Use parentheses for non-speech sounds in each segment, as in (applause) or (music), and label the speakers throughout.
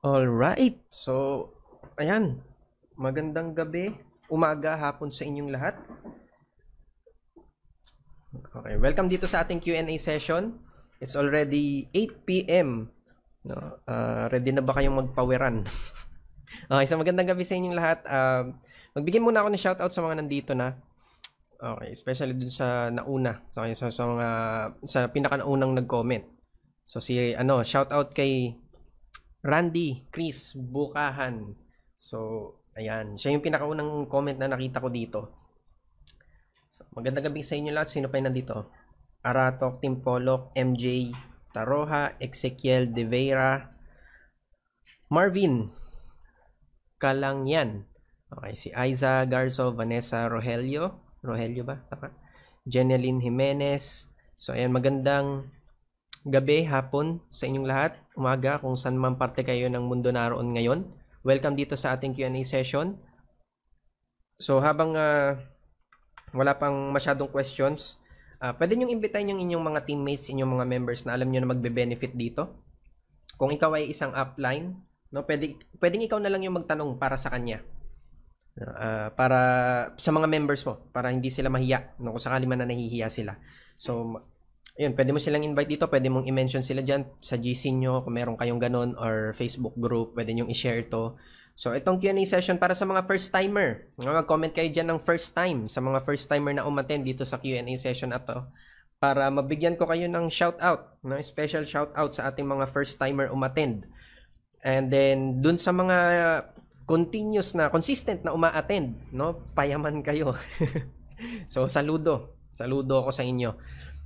Speaker 1: Alright. So, ayan. Magandang gabi, umaga, hapon sa inyong lahat. Okay, welcome dito sa ating Q&A session. It's already 8 p.m. No, uh, ready na ba kayong magpawiran? (laughs) okay, so magandang gabi sa inyong lahat. Uh, magbigay muna ako ng shoutout sa mga nandito na. Okay, especially dun sa nauna. So, okay, sa mga sa pinaka nag-comment. So si ano, shoutout kay Randy, Chris, Bukahan. So, ayan. Siya yung pinakaunang comment na nakita ko dito. So, magandang gabi sa inyo lahat. Sino pa yung nandito? Aratok, Tim Polok, MJ, Taroha, Ezekiel, De Vera, Marvin, Kalangyan. Okay, si Aiza Garzo, Vanessa Rogelio. Rogelio ba? Tama. Jeneline Jimenez. So, ayan, magandang gabi, hapon sa inyong lahat, umaga kung saan man parte kayo ng mundo naroon ngayon. Welcome dito sa ating Q&A session. So habang uh, wala pang masyadong questions, uh, pwede nyo imbitahin yung inyong mga teammates, inyong mga members na alam nyo na magbe-benefit dito. Kung ikaw ay isang upline, no, pwede, pwedeng ikaw na lang yung magtanong para sa kanya. Uh, para sa mga members mo, para hindi sila mahiya, no, kung sakali man na nahihiya sila. So, yun, pwede mo silang invite dito, pwede mong i-mention sila dyan sa GC nyo kung meron kayong ganun or Facebook group, pwede nyo i-share to. So, itong Q&A session para sa mga first-timer. Mag-comment kayo dyan ng first time, sa mga first-timer na umaten dito sa Q&A session na to para mabigyan ko kayo ng shout-out, no? special shout-out sa ating mga first-timer umattend. And then, dun sa mga continuous na, consistent na uma-attend, no? payaman kayo. (laughs) so, saludo. Saludo ako sa inyo.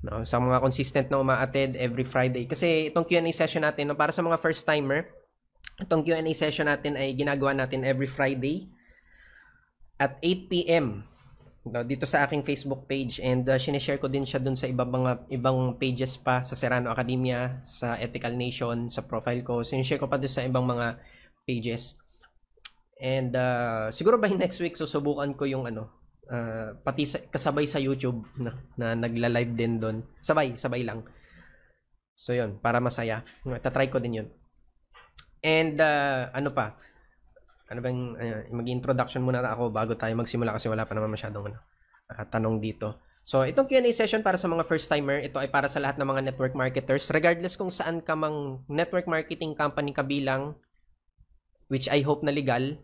Speaker 1: No, sa mga consistent na umaattend every Friday. Kasi itong Q&A session natin, no, para sa mga first timer, itong Q&A session natin ay ginagawa natin every Friday at 8 p.m. No, dito sa aking Facebook page and uh, sineshare ko din siya dun sa iba mga ibang pages pa sa Serrano Academia, sa Ethical Nation, sa profile ko. Sineshare ko pa dun sa ibang mga pages. And uh, siguro by (laughs) next week susubukan ko yung ano, Uh, pati sa, kasabay sa YouTube na, na nagla-live din doon. Sabay, sabay lang. So yun, para masaya. Tatry ko din yun. And uh, ano pa? Ano bang uh, mag-introduction muna ako bago tayo magsimula kasi wala pa naman masyadong ano, uh, tanong dito. So itong Q&A session para sa mga first timer, ito ay para sa lahat ng mga network marketers regardless kung saan ka mang network marketing company kabilang which I hope na legal.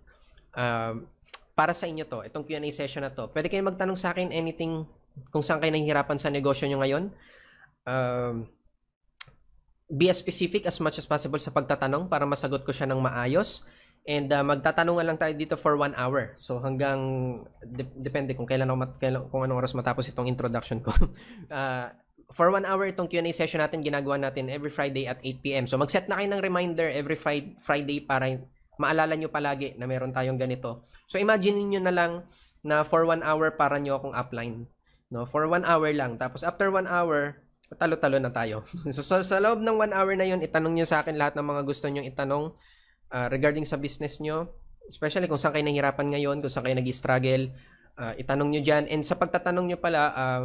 Speaker 1: Um, uh, para sa inyo to, itong Q&A session na to. Pwede kayong magtanong sa akin anything kung saan kayo nahihirapan sa negosyo nyo ngayon. Um, be as specific as much as possible sa pagtatanong para masagot ko siya ng maayos. And uh, magtatanungan lang tayo dito for one hour. So hanggang, de- depende kung kailan, ako mat- kailan kung anong oras matapos itong introduction ko. (laughs) uh, for one hour itong Q&A session natin, ginagawa natin every Friday at 8pm. So mag-set na kayo ng reminder every Friday para maalala nyo palagi na meron tayong ganito. So, imagine niyo na lang na for one hour para nyo akong upline. No? For one hour lang. Tapos, after one hour, talo-talo na tayo. (laughs) so, so, sa loob ng one hour na yon itanong nyo sa akin lahat ng mga gusto nyo itanong uh, regarding sa business nyo. Especially kung saan kayo nahihirapan ngayon, kung saan kayo nag-struggle. Uh, itanong nyo dyan. And sa pagtatanong nyo pala, uh,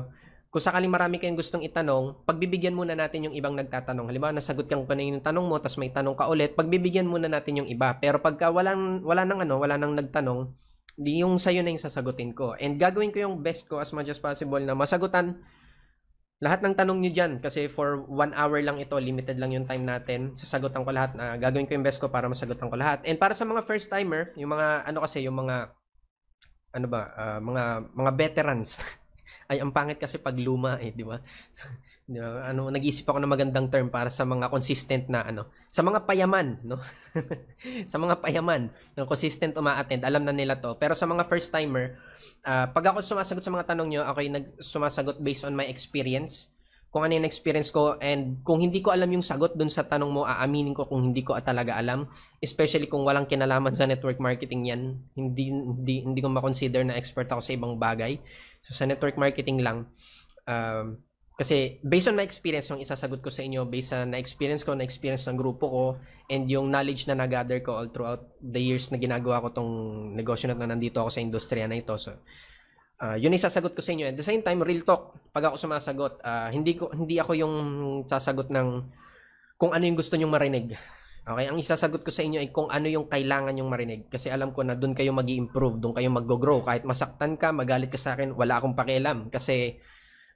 Speaker 1: kung sakaling marami kayong gustong itanong, pagbibigyan muna natin yung ibang nagtatanong. Halimbawa, nasagot kang paningin yung tanong mo, tapos may tanong ka ulit, pagbibigyan muna natin yung iba. Pero pagka walang, wala nang ano, wala nang nagtanong, di yung sa'yo na yung sasagutin ko. And gagawin ko yung best ko as much as possible na masagutan lahat ng tanong nyo dyan. Kasi for one hour lang ito, limited lang yung time natin. Sasagutan ko lahat. na ah, gagawin ko yung best ko para masagutan ko lahat. And para sa mga first timer, yung mga, ano kasi, yung mga, ano ba, uh, mga, mga veterans. (laughs) Ay, ang pangit kasi pag luma eh, di ba? (laughs) di ba? Ano, nag-iisip ako ng magandang term para sa mga consistent na ano, sa mga payaman, no? (laughs) sa mga payaman, na consistent umaattend, alam na nila to. Pero sa mga first timer, uh, pag ako sumasagot sa mga tanong niyo, ako ay nag sumasagot based on my experience kung ano yung experience ko and kung hindi ko alam yung sagot dun sa tanong mo, aaminin ko kung hindi ko talaga alam. Especially kung walang kinalaman sa network marketing yan, hindi, hindi, hindi ko makonsider na expert ako sa ibang bagay. So sa network marketing lang, um, kasi based on my experience, yung isasagot ko sa inyo, based on na-experience ko, na-experience ng grupo ko, and yung knowledge na nagather ko all throughout the years na ginagawa ko tong negosyo na nandito ako sa industriya na ito. So, uh, yun isasagot ko sa inyo. At the same time, real talk, pag ako sumasagot, uh, hindi, ko, hindi ako yung sasagot ng kung ano yung gusto nyong marinig. Okay, ang isasagot ko sa inyo ay kung ano yung kailangan yung marinig. Kasi alam ko na doon kayo mag improve doon kayo mag-grow. Kahit masaktan ka, magalit ka sa akin, wala akong pakialam. Kasi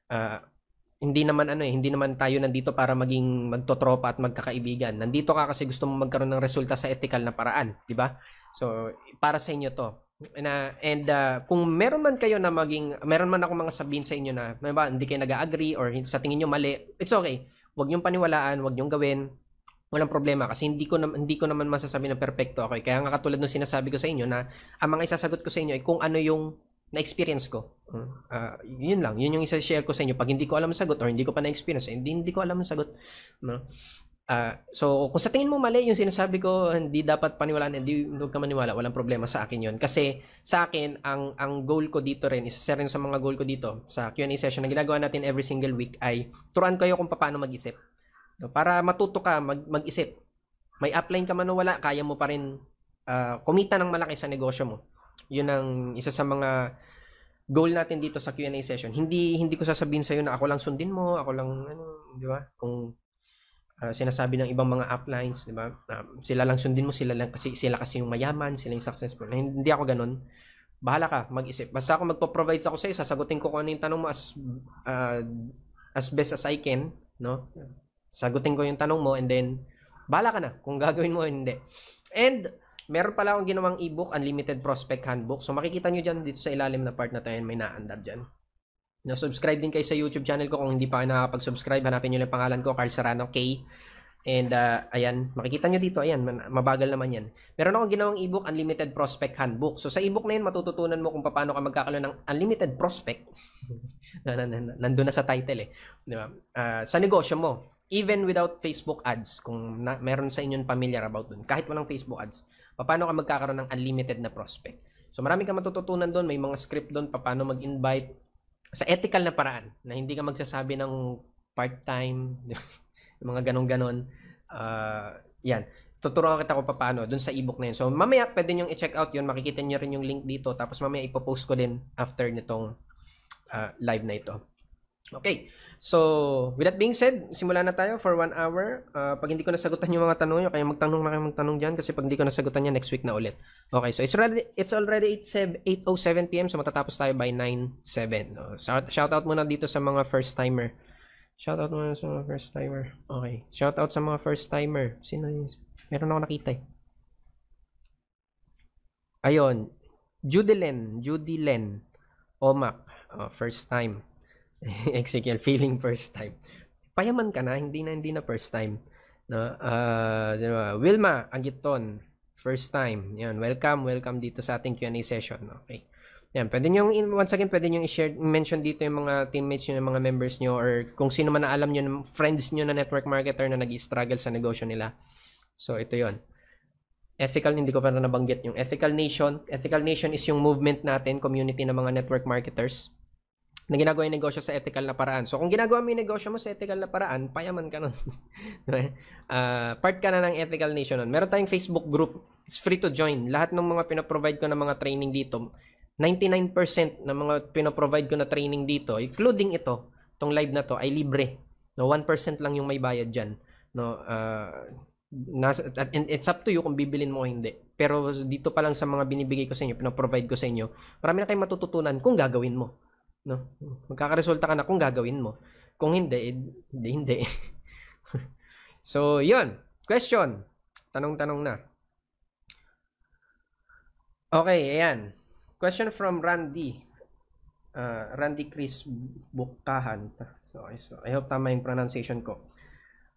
Speaker 1: uh, hindi naman ano eh, hindi naman tayo nandito para maging magtotropa at magkakaibigan. Nandito ka kasi gusto mo magkaroon ng resulta sa ethical na paraan, di ba? So, para sa inyo to. And, uh, ah, and uh, kung meron man kayo na maging, meron man ako mga sabihin sa inyo na, may ba, hindi kayo nag-agree or sa tingin nyo mali, it's okay. Huwag nyong paniwalaan, huwag nyong gawin walang problema kasi hindi ko na, hindi ko naman masasabi na perfecto ako. Okay? Eh. Kaya nga katulad ng sinasabi ko sa inyo na ang mga isasagot ko sa inyo ay kung ano yung na-experience ko. Uh, yun lang. Yun yung isa-share ko sa inyo. Pag hindi ko alam ang sagot or hindi ko pa na-experience, eh, hindi, hindi ko alam ang sagot. No? Hmm, uh, ah, so, kung sa tingin mo mali yung sinasabi ko, hindi dapat paniwalaan, hindi huwag ka maniwala, walang problema sa akin yun. Kasi sa akin, ang, ang goal ko dito rin, isa rin sa mga goal ko dito sa Q&A session na ginagawa natin every single week ay turuan kayo kung paano mag-isip para matuto ka mag, mag-isip. May upline ka man o wala, kaya mo pa rin uh, kumita ng malaki sa negosyo mo. Yun ang isa sa mga goal natin dito sa Q&A session. Hindi hindi ko sasabihin sa iyo na ako lang sundin mo, ako lang ano, di ba? Kung uh, sinasabi ng ibang mga uplines, di ba? Uh, sila lang sundin mo, sila lang kasi sila kasi yung mayaman, sila yung successful. Hindi ako ganoon. Bahala ka, mag-isip. Basta ako magpo-provide ako sa iyo, sasagutin ko kung ano yung tanong mo as uh, as best as I can, no? sagutin ko yung tanong mo and then bala ka na kung gagawin mo hindi. And meron pala akong ginawang ebook, Unlimited Prospect Handbook. So makikita nyo dyan dito sa ilalim na part na to yan, may naandar dyan. Na-subscribe din kayo sa YouTube channel ko kung hindi pa kayo nakapag-subscribe. Hanapin nyo lang pangalan ko, Carl Serrano K. And uh, ayan, makikita nyo dito, ayan, mabagal naman yan. Meron akong ginawang ebook, Unlimited Prospect Handbook. So sa ebook na yan matututunan mo kung paano ka magkakaroon ng unlimited prospect. (laughs) Nandun na sa title eh. Diba? Uh, sa negosyo mo even without Facebook ads, kung na, meron sa inyong familiar about dun, kahit walang Facebook ads, paano ka magkakaroon ng unlimited na prospect. So marami ka matututunan doon, may mga script doon, paano mag-invite sa ethical na paraan, na hindi ka magsasabi ng part-time, (laughs) mga ganon-ganon. Uh, ah, yan. Tuturuan kita ko paano doon sa ebook na yun. So mamaya pwede nyo i-check out yun, makikita nyo rin yung link dito, tapos mamaya ipopost ko din after nitong uh, live na ito. Okay. So, with that being said, simula na tayo for one hour. Uh, pag hindi ko nasagutan yung mga tanong nyo, kaya magtanong na kayo magtanong dyan kasi pag hindi ko nasagutan yan, next week na ulit. Okay, so it's already, it's already 8.07pm so matatapos tayo by 9.07. So, shout out muna dito sa mga first timer. Shout out muna sa mga first timer. Okay, shout out sa mga first timer. Sino yun? Meron ako nakita eh. Ayun, Judy Len, Judy Len, Omak, uh, first time. (laughs) Ezekiel, feeling first time. Payaman ka na, hindi na, hindi na first time. No? Uh, Wilma Agiton, first time. Yan, welcome, welcome dito sa ating Q&A session. Okay. Yan, pwede nyo, once again, pwede nyo i-share, mention dito yung mga teammates nyo, yung mga members nyo, or kung sino man na alam nyo, friends nyo na network marketer na nag-struggle sa negosyo nila. So, ito yon Ethical, hindi ko pa na nabanggit yung Ethical Nation. Ethical Nation is yung movement natin, community ng mga network marketers na ginagawa yung negosyo sa ethical na paraan. So, kung ginagawa mo yung negosyo mo sa ethical na paraan, payaman ka nun. uh, (laughs) part ka na ng ethical nation nun. Meron tayong Facebook group. It's free to join. Lahat ng mga pinoprovide ko ng mga training dito, 99% ng mga pinoprovide ko na training dito, including ito, tong live na to, ay libre. No, 1% lang yung may bayad dyan. No, uh, nasa, and it's up to you kung bibilin mo o hindi. Pero dito pa lang sa mga binibigay ko sa inyo, pinoprovide ko sa inyo, marami na kayong matututunan kung gagawin mo. No? Magkakaresulta ka na kung gagawin mo. Kung hindi, eh, hindi, hindi. (laughs) so, yun. Question. Tanong-tanong na. Okay, ayan. Question from Randy. Uh, Randy Chris Bukahan. So, so, I hope tama yung pronunciation ko.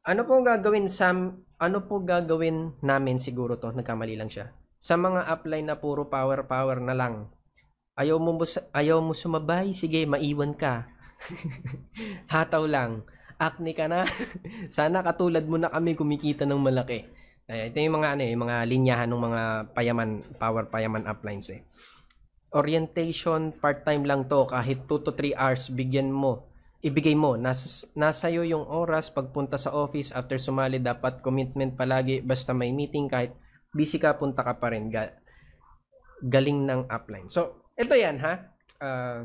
Speaker 1: Ano po gagawin Sam? Ano po gagawin namin siguro to? Nagkamali lang siya. Sa mga apply na puro power power na lang Ayaw mo, ayaw mo sumabay? Sige, maiwan ka. (laughs) Hataw lang. Acne ka na. (laughs) Sana katulad mo na kami kumikita ng malaki. Ay, ito yung mga ano, eh, yung mga linyahan ng mga payaman, power payaman uplines eh. Orientation part-time lang to kahit 2 to 3 hours bigyan mo ibigay mo. Nas, nasa iyo yung oras pagpunta sa office after sumali dapat commitment palagi basta may meeting kahit busy ka punta ka pa rin. Ga, galing ng upline. So, ito yan ha. Uh,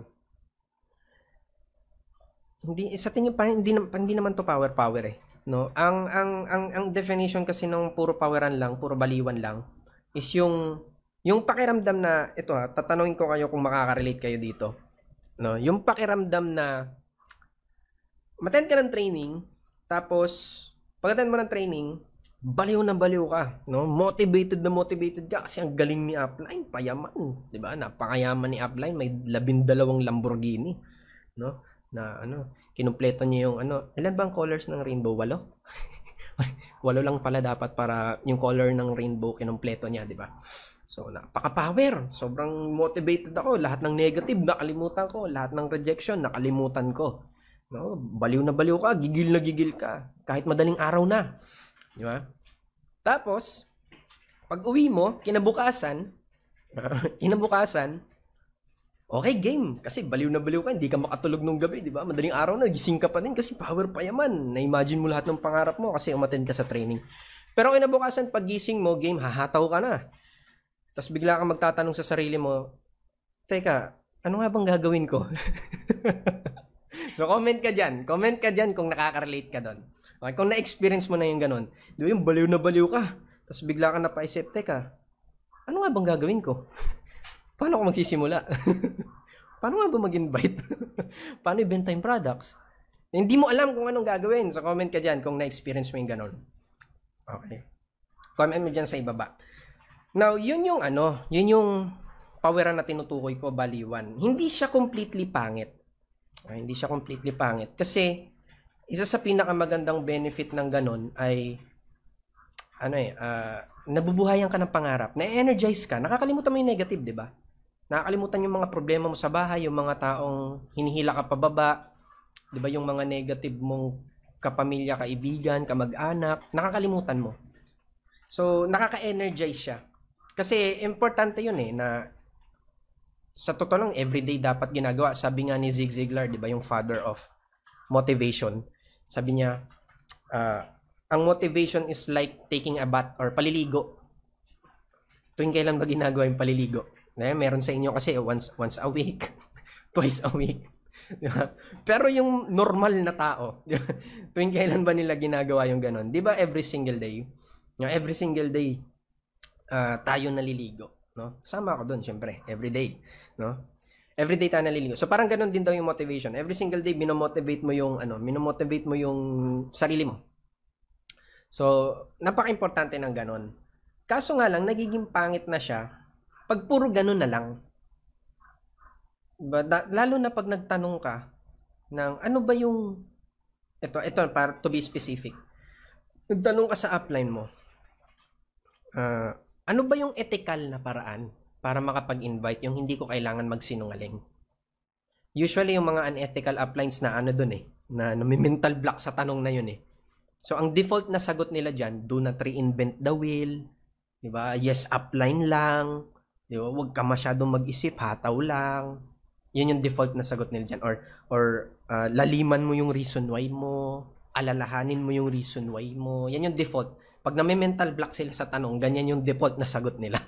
Speaker 1: hindi sa tingin pa hindi, hindi naman to power power eh no ang ang ang ang definition kasi ng puro poweran lang puro baliwan lang is yung yung pakiramdam na ito ha tatanungin ko kayo kung makaka-relate kayo dito no yung pakiramdam na matend ka ng training tapos pag-attend mo ng training baliw na baliw ka, no? Motivated na motivated ka kasi ang galing ni Upline, payaman, 'di ba? Napakayaman ni Upline, may labindalawang Lamborghini, no? Na ano, kinumpleto niya yung ano, ilan bang colors ng rainbow? Walo. (laughs) Walo lang pala dapat para yung color ng rainbow kinumpleto niya, 'di ba? So, napaka-power. Sobrang motivated ako. Lahat ng negative, nakalimutan ko. Lahat ng rejection, nakalimutan ko. No, baliw na baliw ka, gigil na gigil ka. Kahit madaling araw na. Di ba? Tapos, pag uwi mo, kinabukasan, (laughs) kinabukasan, okay game. Kasi baliw na baliw ka, hindi ka makatulog nung gabi, di ba? Madaling araw na, gising ka pa din kasi power pa yaman. Na-imagine mo lahat ng pangarap mo kasi umattend ka sa training. Pero kinabukasan, pag gising mo, game, hahataw ka na. Tapos bigla kang magtatanong sa sarili mo, Teka, ano nga bang gagawin ko? (laughs) so comment ka dyan. Comment ka dyan kung nakaka-relate ka doon. Okay, kung na-experience mo na yung ganun, di ba yung baliw na baliw ka, tapos bigla ka na pa napaisip, teka, ano nga bang gagawin ko? (laughs) Paano ako magsisimula? (laughs) Paano nga ba mag-invite? (laughs) Paano i-benta yung products? Hindi mo alam kung anong gagawin. So, comment ka dyan kung na-experience mo yung ganun. Okay. Comment mo dyan sa ibaba. Now, yun yung ano, yun yung paweran na tinutukoy ko, baliwan. Hindi siya completely pangit. Okay, hindi siya completely pangit. Kasi, isa sa pinakamagandang benefit ng ganon ay ano eh, uh, nabubuhayan ka ng pangarap, na-energize ka, nakakalimutan mo yung negative, di ba? Nakakalimutan yung mga problema mo sa bahay, yung mga taong hinihila ka pababa, di ba yung mga negative mong kapamilya, kaibigan, kamag-anak, nakakalimutan mo. So, nakaka-energize siya. Kasi importante yun eh, na sa totoo lang, everyday dapat ginagawa. Sabi nga ni Zig Ziglar, di ba, yung father of motivation sabi niya, uh, ang motivation is like taking a bath or paliligo. Tuwing kailan ba ginagawa yung paliligo? Eh, meron sa inyo kasi once, once a week, (laughs) twice a week. (laughs) Pero yung normal na tao, (laughs) tuwing kailan ba nila ginagawa yung ganun? Di ba every single day? Diba? Every single day, uh, tayo naliligo. No? Sama ako doon, syempre, every day. No? everyday day tayo naliligo. So parang ganun din daw yung motivation. Every single day binomotivate mo yung ano, binomotivate mo yung sarili mo. So, napaka-importante ng ganun. Kaso nga lang nagiging pangit na siya pag puro ganun na lang. But, lalo na pag nagtanong ka ng ano ba yung ito, ito para to be specific. Nagtanong ka sa upline mo. Uh, ano ba yung ethical na paraan para makapag-invite yung hindi ko kailangan magsinungaling. Usually yung mga unethical uplines na ano dun eh, na, na block sa tanong na yun eh. So ang default na sagot nila diyan, do not reinvent the wheel, 'di ba? Yes upline lang, 'di ba? Huwag ka masyadong mag-isip, hataw lang. 'Yun yung default na sagot nila diyan or or uh, laliman mo yung reason why mo, alalahanin mo yung reason why mo. Yan yung default. Pag na block sila sa tanong, ganyan yung default na sagot nila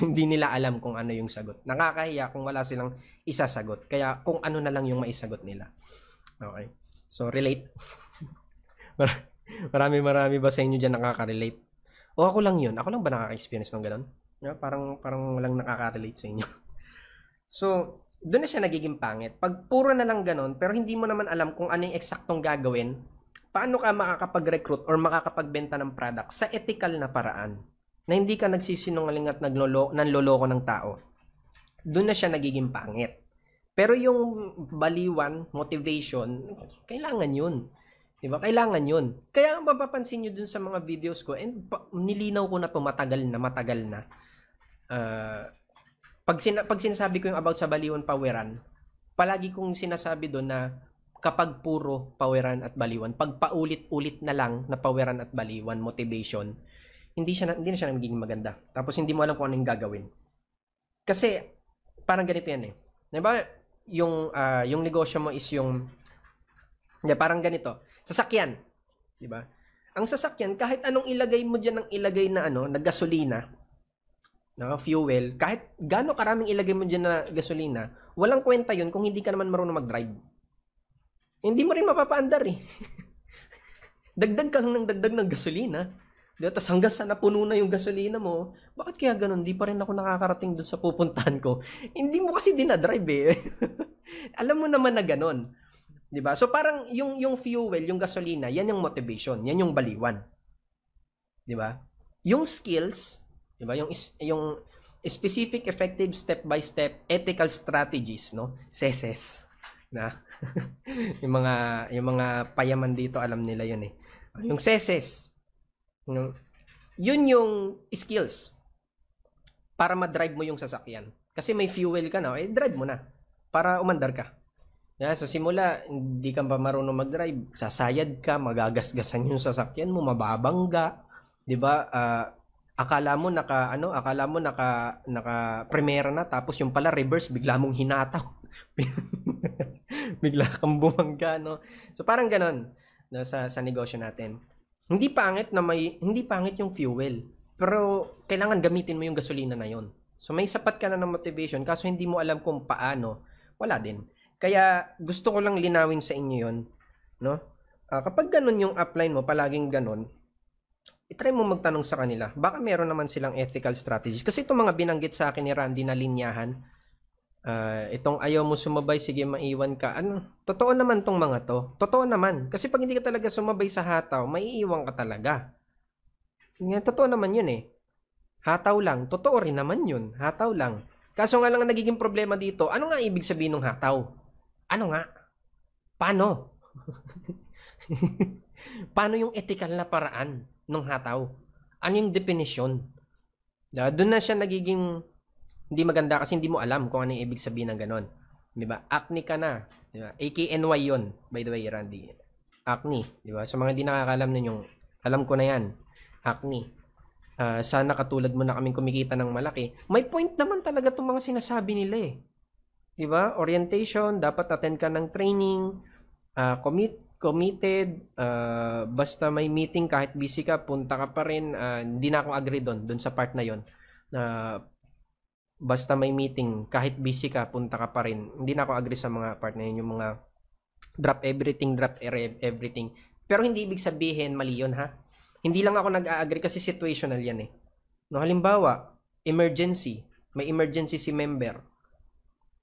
Speaker 1: hindi nila alam kung ano yung sagot. Nakakahiya kung wala silang isasagot. Kaya kung ano na lang yung maisagot nila. Okay. So, relate. (laughs) marami marami ba sa inyo dyan nakaka-relate? O ako lang yun? Ako lang ba nakaka-experience ng ganun? No, parang, parang walang nakaka-relate sa inyo. (laughs) so, doon na siya nagiging pangit. Pag puro na lang ganun, pero hindi mo naman alam kung ano yung eksaktong gagawin, paano ka makakapag-recruit or makakapagbenta ng product sa ethical na paraan? na hindi ka nagsisinungaling at naglolo, nanloloko ng tao, doon na siya nagiging pangit. Pero yung baliwan, motivation, kailangan yun. Di ba? Kailangan yun. Kaya ang mapapansin nyo dun sa mga videos ko, and pa, nilinaw ko na to matagal na, matagal na. Uh, pag, sina, pag sinasabi ko yung about sa baliwan pawiran, palagi kong sinasabi doon na kapag puro pawiran at baliwan, pag paulit-ulit na lang na pawiran at baliwan, motivation, hindi siya na, hindi na siya magiging maganda. Tapos hindi mo alam kung ano yung gagawin. Kasi parang ganito yan eh. 'Di ba? Yung uh, yung negosyo mo is yung 'di parang ganito. Sasakyan, 'di ba? Ang sasakyan kahit anong ilagay mo diyan ng ilagay na ano, na gasolina, na fuel, kahit gaano karaming ilagay mo diyan na gasolina, walang kwenta 'yun kung hindi ka naman marunong mag-drive. Hindi mo rin mapapaandar eh. (laughs) dagdag lang ng dagdag ng gasolina. Diba? Tapos hanggang sa napuno na yung gasolina mo, bakit kaya ganun? Di pa rin ako nakakarating doon sa pupuntahan ko. Hindi mo kasi dinadrive eh. (laughs) Alam mo naman na ganun. ba So parang yung, yung fuel, yung gasolina, yan yung motivation, yan yung baliwan. Di ba Yung skills, di ba yung, yung specific, effective, step-by-step, ethical strategies, no? Seses. Na? (laughs) yung mga yung mga payaman dito alam nila yun eh. Yung seses, No? Yun yung skills para ma-drive mo yung sasakyan. Kasi may fuel ka na, eh drive mo na para umandar ka. Yeah, sa simula, hindi ka pa marunong mag-drive, sasayad ka, magagasgasan yung sasakyan mo, mababangga, 'di ba? Uh, akala mo naka ano, akala mo naka naka primera na tapos yung pala reverse bigla mong hinataw. (laughs) bigla kang bumangga, no? So parang ganoon no, sa sa negosyo natin. Hindi pangit na may hindi pangit yung fuel, pero kailangan gamitin mo yung gasolina na yon. So may sapat ka na ng motivation kaso hindi mo alam kung paano, wala din. Kaya gusto ko lang linawin sa inyo yon, no? Uh, kapag ganun yung upline mo, palaging ganun, itry mo magtanong sa kanila. Baka meron naman silang ethical strategies. Kasi itong mga binanggit sa akin ni Randy na linyahan, uh, itong ayaw mo sumabay, sige maiwan ka. Ano, totoo naman tong mga to. Totoo naman. Kasi pag hindi ka talaga sumabay sa hataw, maiiwan ka talaga. Nga, totoo naman yun eh. Hataw lang. Totoo rin naman yun. Hataw lang. Kaso nga lang ang nagiging problema dito, ano nga ibig sabihin ng hataw? Ano nga? Paano? (laughs) Paano yung ethical na paraan ng hataw? Ano yung definition? Doon na siya nagiging hindi maganda kasi hindi mo alam kung ano yung ibig sabihin ng ganun. Di ba? Acne ka na. Di ba? AKNY yon by the way, Randy. Acne. Di ba? Sa so, mga hindi nakakalam nun alam ko na yan. Acne. Uh, sana katulad mo na kaming kumikita ng malaki. May point naman talaga itong mga sinasabi nila eh. Di ba? Orientation, dapat attend ka ng training, uh, commit, committed, uh, basta may meeting kahit busy ka, punta ka pa rin. Uh, hindi na ako agree doon, doon sa part na yon na uh, basta may meeting, kahit busy ka, punta ka pa rin. Hindi na ako agree sa mga part na yun, yung mga drop everything, drop e-, everything. Pero hindi ibig sabihin, mali yun ha. Hindi lang ako nag-agree kasi situational yan eh. No, halimbawa, emergency. May emergency si member.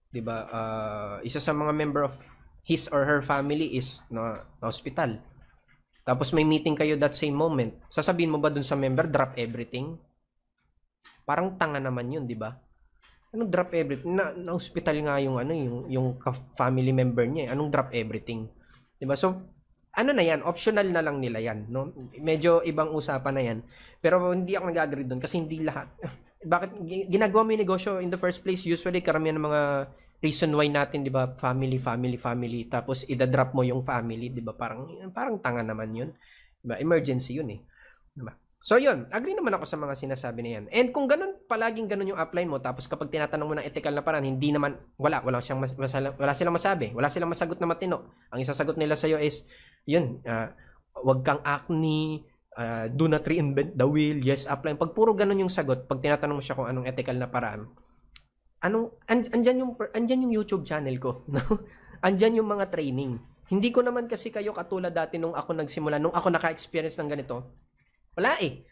Speaker 1: 'Di ba? Uh, isa sa mga member of his or her family is na, na hospital. Tapos may meeting kayo that same moment. Sasabihin mo ba dun sa member, drop everything? Parang tanga naman yun, di ba? ano drop everything? Na, na hospital nga yung ano yung yung family member niya. Eh. Anong drop everything? 'Di ba? So ano na 'yan, optional na lang nila 'yan, no? Medyo ibang usapan na 'yan. Pero hindi ako nag-agree doon kasi hindi lahat. (laughs) Bakit ginagawa mo yung negosyo in the first place? Usually karamihan ng mga reason why natin, 'di ba? Family, family, family tapos ida-drop mo yung family, 'di ba? Parang parang tanga naman 'yun. 'Di ba? Emergency 'yun eh. 'Di ba? So yun, agree naman ako sa mga sinasabi na yan. And kung ganun, palaging ganun yung upline mo, tapos kapag tinatanong mo ng ethical na paraan, hindi naman, wala, wala, siyang mas, masala, wala silang masabi, wala silang masagot na matino. Ang isasagot nila sa'yo is, yun, uh, ah, wag kang acne, uh, do not reinvent the wheel, yes, upline. Pag puro ganun yung sagot, pag tinatanong mo siya kung anong ethical na paraan, anong, and, andyan, yung, andyan yung YouTube channel ko, (laughs) no? andyan yung mga training. Hindi ko naman kasi kayo katulad dati nung ako nagsimula, nung ako naka-experience ng ganito, wala eh.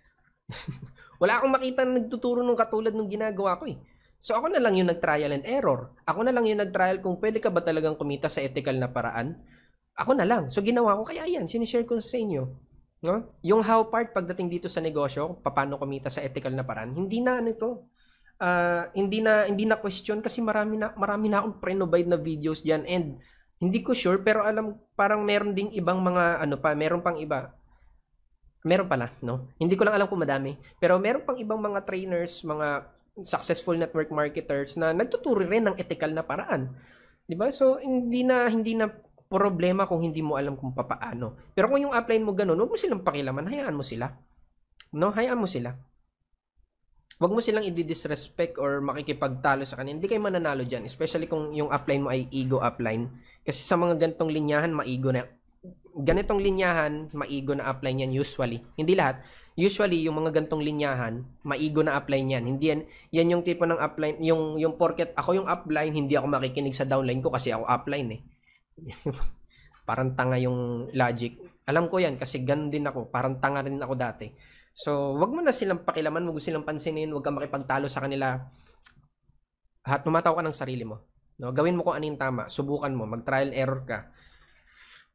Speaker 1: (laughs) Wala akong makita na nagtuturo ng katulad ng ginagawa ko eh. So ako na lang yung nag-trial and error. Ako na lang yung nag-trial kung pwede ka ba talagang kumita sa ethical na paraan. Ako na lang. So ginawa ko kaya yan. Sinishare ko sa inyo. No? Yung how part pagdating dito sa negosyo, paano kumita sa ethical na paraan, hindi na ano ito. Uh, hindi na hindi na question kasi marami na marami na akong pre na videos diyan and hindi ko sure pero alam parang meron ding ibang mga ano pa, meron pang iba Meron pala, no? Hindi ko lang alam kung madami. Pero meron pang ibang mga trainers, mga successful network marketers na nagtuturo rin ng ethical na paraan. 'Di ba? So hindi na hindi na problema kung hindi mo alam kung papaano. Pero kung yung upline mo ganun, wag mo silang pakilaman, hayaan mo sila. No, hayaan mo sila. Wag mo silang i-disrespect or makikipagtalo sa kanila. Hindi kayo mananalo diyan, especially kung yung upline mo ay ego upline. Kasi sa mga gantong linyahan, maigo na ganitong linyahan, maigo na apply niyan usually. Hindi lahat. Usually, yung mga gantong linyahan, maigo na apply niyan. Hindi yan, yan yung tipo ng upline, yung, yung porket ako yung upline, hindi ako makikinig sa downline ko kasi ako upline eh. (laughs) parang tanga yung logic. Alam ko yan kasi ganun din ako. Parang tanga rin ako dati. So, wag mo na silang pakilaman, wag mo silang pansinin, wag kang makipagtalo sa kanila. At tumataw ka ng sarili mo. No, gawin mo kung ano yung tama, subukan mo, mag-trial error ka.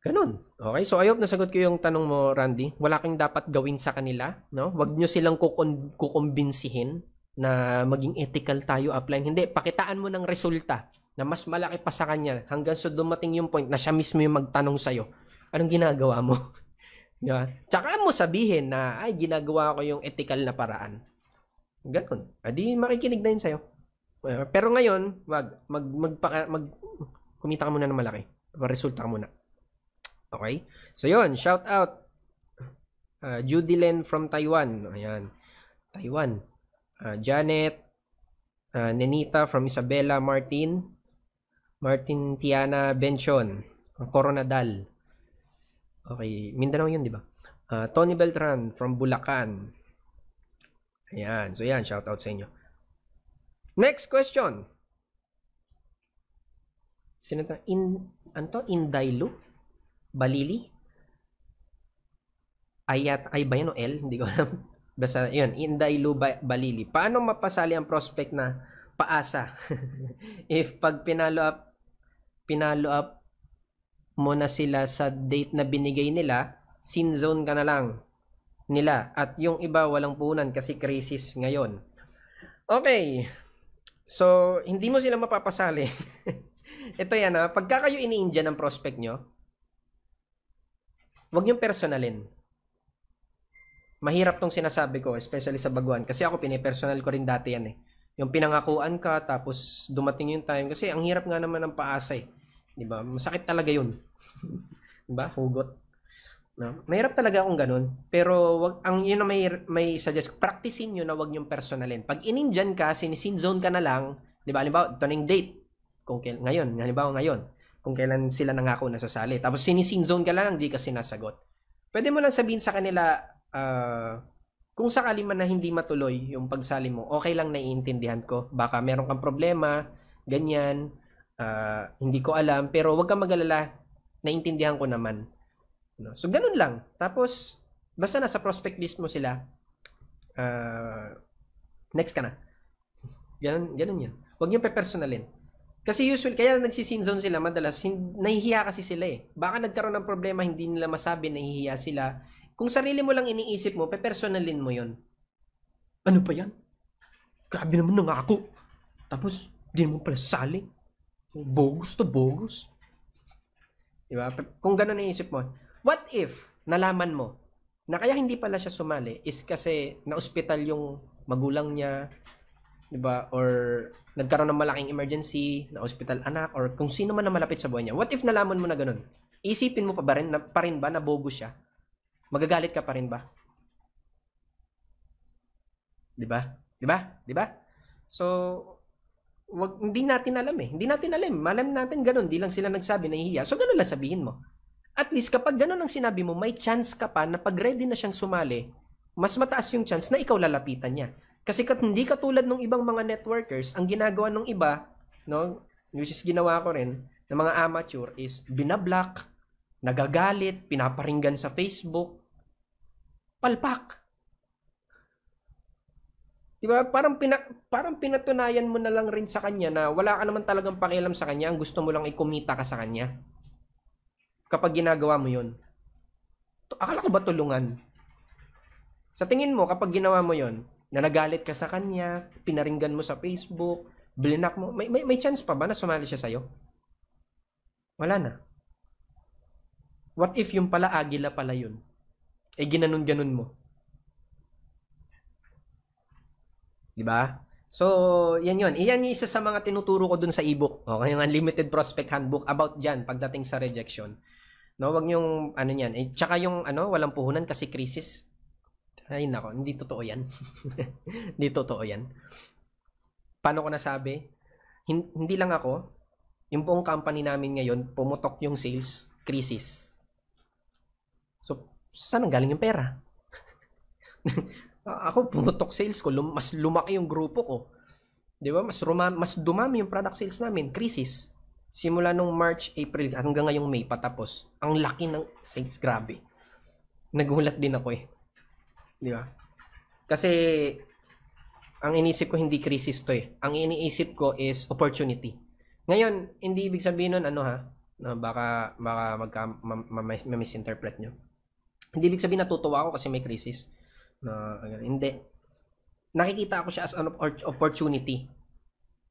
Speaker 1: Ganun. Okay, so I hope nasagot ko yung tanong mo, Randy. Wala kang dapat gawin sa kanila, no? Huwag nyo silang kukon- kukumbinsihin na maging ethical tayo upline. Hindi, pakitaan mo ng resulta na mas malaki pa sa kanya hanggang sa so dumating yung point na siya mismo yung magtanong sa'yo, anong ginagawa mo? (laughs) diba? Tsaka mo sabihin na, ay, ginagawa ko yung ethical na paraan. Ganun. Adi, ah, makikinig na yun sa'yo. Eh, pero ngayon, wag, mag, magpaka, mag, kumita ka muna ng malaki. Resulta ka muna. Okay? So, yun. Shout out. Uh, Judy Len from Taiwan. Ayan. Taiwan. Uh, Janet. Uh, Nenita from Isabella Martin. Martin Tiana Benchon. Coronadal. Okay. Mindanao yun, di ba? Uh, Tony Beltran from Bulacan. Ayan. So, yan. Shout out sa inyo. Next question. Sino to? In, ano to? Indailu? Balili? Ayat, at, ay ba yun o L? Hindi ko alam. (laughs) Basta yun, Indailu Balili. Paano mapasali ang prospect na paasa? (laughs) If pag pinalo up, pinalo up mo na sila sa date na binigay nila, sin zone ka na lang nila. At yung iba walang punan kasi crisis ngayon. Okay. So, hindi mo sila mapapasali. (laughs) Ito yan ha. Ah. Pagka kayo ini-India ng prospect nyo, Huwag niyong personalin. Mahirap tong sinasabi ko, especially sa baguan. Kasi ako, pinipersonal ko rin dati yan eh. Yung pinangakuan ka, tapos dumating yung time. Kasi ang hirap nga naman ng paasa eh. Di ba? Masakit talaga yun. (laughs) di ba? Hugot. No? Mahirap talaga kung ganun. Pero wag, ang yun na may, may suggest ko, practicein nyo na wag nyo personalin. Pag inindyan ka, sinisinzone ka na lang, di ba? Halimbawa, ito na yung date. Kung, ngayon, halimbawa ngayon, kung kailan sila nangako na sasali. Tapos sinising zone ka lang, hindi ka sinasagot. Pwede mo lang sabihin sa kanila, uh, kung sakali man na hindi matuloy yung pagsali mo, okay lang naiintindihan ko. Baka meron kang problema, ganyan, uh, hindi ko alam. Pero huwag kang magalala, naiintindihan ko naman. No? So, ganun lang. Tapos, basta nasa prospect list mo sila, uh, next ka na. Ganun, ganun yan. Huwag niyong pe-personalin. Kasi usual, kaya zone sila madalas, nahihiya kasi sila eh. Baka nagkaroon ng problema, hindi nila masabi, nahihiya sila. Kung sarili mo lang iniisip mo, pe-personalin mo yon. Ano pa yan? Grabe naman ng ako. Tapos, di mo pala sali. Bogus to bogus. Diba? Kung gano'n naisip mo, what if nalaman mo na kaya hindi pala siya sumali is kasi na naospital yung magulang niya, 'di ba? Or nagkaroon ng malaking emergency, na hospital anak or kung sino man na malapit sa buhay niya. What if nalaman mo na ganun? Isipin mo pa ba rin, na, pa rin ba na bogo siya? Magagalit ka pa rin ba? 'Di ba? 'Di ba? 'Di ba? So, wag hindi natin alam eh. Hindi natin alam. Malam natin ganun, di lang sila nagsabi na nahihiya. So ganun lang sabihin mo. At least kapag ganun ang sinabi mo, may chance ka pa na pag ready na siyang sumali, mas mataas yung chance na ikaw lalapitan niya. Kasi kat, hindi katulad ng ibang mga networkers, ang ginagawa ng iba, no, which is ginawa ko rin, ng mga amateur is binablock, nagagalit, pinaparinggan sa Facebook, palpak. Diba? Parang, pina, parang pinatunayan mo na lang rin sa kanya na wala ka naman talagang pakialam sa kanya, ang gusto mo lang ikumita ka sa kanya. Kapag ginagawa mo yun. Akala ko ba tulungan? Sa tingin mo, kapag ginawa mo yon na nagalit ka sa kanya, pinaringgan mo sa Facebook, blinak mo, may, may, may chance pa ba na sumali siya sa'yo? Wala na. What if yung pala agila pala yun? Eh ginanon-ganon mo. 'Di ba? So, yan 'yon. Iyan yung isa sa mga tinuturo ko dun sa ebook. Okay, yung Unlimited Prospect Handbook about diyan pagdating sa rejection. No, wag niyo ano niyan. Eh, tsaka yung ano, walang puhunan kasi crisis. Ay nako, hindi totoo yan. (laughs) hindi totoo yan. Paano ko nasabi? Hin- hindi lang ako, yung buong company namin ngayon, pumutok yung sales crisis. So, saan ang galing yung pera? (laughs) ako, pumutok sales ko, lum- mas lumaki yung grupo ko. 'Di ba? Mas ruma- mas dumami yung product sales namin, crisis. Simula nung March, April hanggang ngayong May patapos. Ang laki ng sales, grabe. Nagulat din ako eh. Di ba? Kasi, ang inisip ko hindi crisis to eh. Ang iniisip ko is opportunity. Ngayon, hindi ibig sabihin nun ano ha, na baka, baka magka, ma-misinterpret ma- ma- nyo. Hindi ibig sabihin natutuwa ako kasi may crisis. Na, hindi. Nakikita ako siya as an opportunity.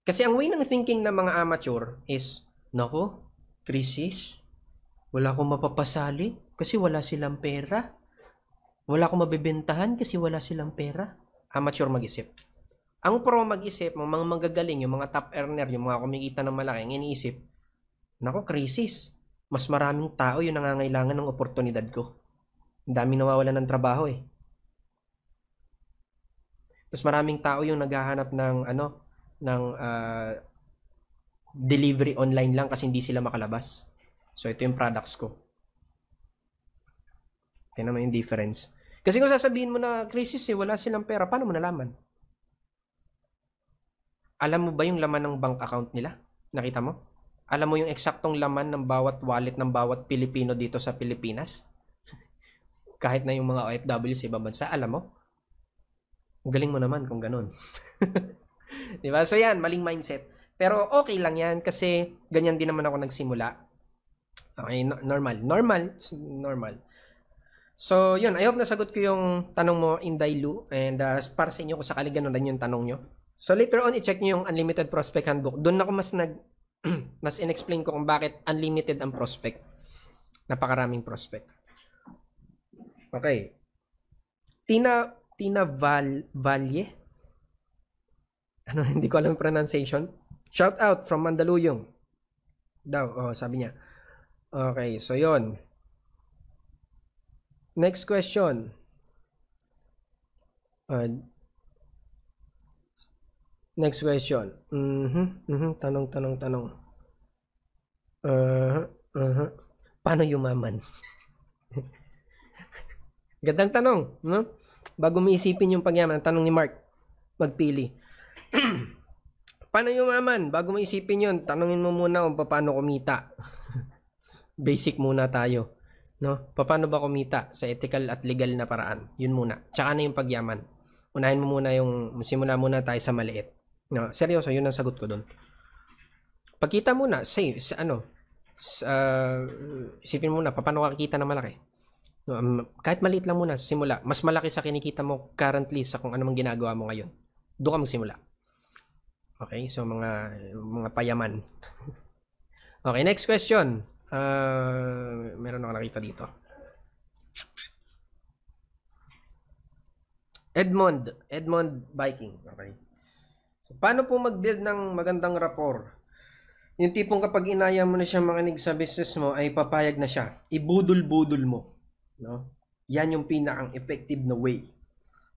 Speaker 1: Kasi ang way ng thinking ng mga amateur is, nako, crisis, wala akong mapapasali kasi wala silang pera. Wala akong mabibentahan kasi wala silang pera. Amateur mag-isip. Ang pro mag-isip, ang mga manggagaling, yung mga top earner, yung mga kumikita ng malaki, ang iniisip, nako, crisis. Mas maraming tao yung nangangailangan ng oportunidad ko. Ang dami nawawalan ng trabaho eh. Mas maraming tao yung naghahanap ng ano, ng uh, delivery online lang kasi hindi sila makalabas. So ito yung products ko. Tingnan mo yung difference. Kasi kung sasabihin mo na crisis eh, wala silang pera, paano mo nalaman? Alam mo ba yung laman ng bank account nila? Nakita mo? Alam mo yung eksaktong laman ng bawat wallet ng bawat Pilipino dito sa Pilipinas? (laughs) Kahit na yung mga OFW sa ibang bansa, alam mo? Galing mo naman kung ganun. (laughs) di ba? So yan, maling mindset. Pero okay lang yan kasi ganyan din naman ako nagsimula. Okay, no- normal. Normal, normal. So, yun. I hope nasagot ko yung tanong mo, in Lu. And uh, para sa inyo, kung sakali ganun lang yung tanong nyo. So, later on, i-check nyo yung Unlimited Prospect Handbook. Doon ako mas nag... (clears throat) mas in-explain ko kung bakit unlimited ang prospect. Napakaraming prospect. Okay. Tina Tina Val Valye. Ano, (laughs) hindi ko alam pronunciation. Shout out from Mandaluyong. Daw, oh, sabi niya. Okay, so yun. Next question. Uh, next question. Mhm, mhm, tanong, tanong, tanong. Uh-huh, uh-huh. Paano yumaman? (laughs) Gandang tanong, no? Bago mo isipin yung pagyaman, ang tanong ni Mark, magpili. (clears throat) paano yumaman? Bago mo isipin yun, tanongin mo muna kung paano kumita. (laughs) Basic muna tayo. No? Paano ba kumita sa ethical at legal na paraan? Yun muna. Tsaka na yung pagyaman. Unahin mo muna yung, simula muna tayo sa maliit. No? Seryoso, yun ang sagot ko dun. Pagkita muna, say, sa ano, sa, uh, isipin muna, paano ka kikita na malaki? No, um, kahit maliit lang muna, simula. Mas malaki sa kinikita mo currently sa kung anong ginagawa mo ngayon. Doon ka magsimula. Okay, so mga mga payaman. (laughs) okay, next question. Uh, meron ako nakita dito. Edmond. Edmond Biking. Okay. So, paano po mag-build ng magandang rapport? Yung tipong kapag inaya mo na siya makinig sa business mo, ay papayag na siya. Ibudol-budol mo. No? Yan yung pinakang effective na way.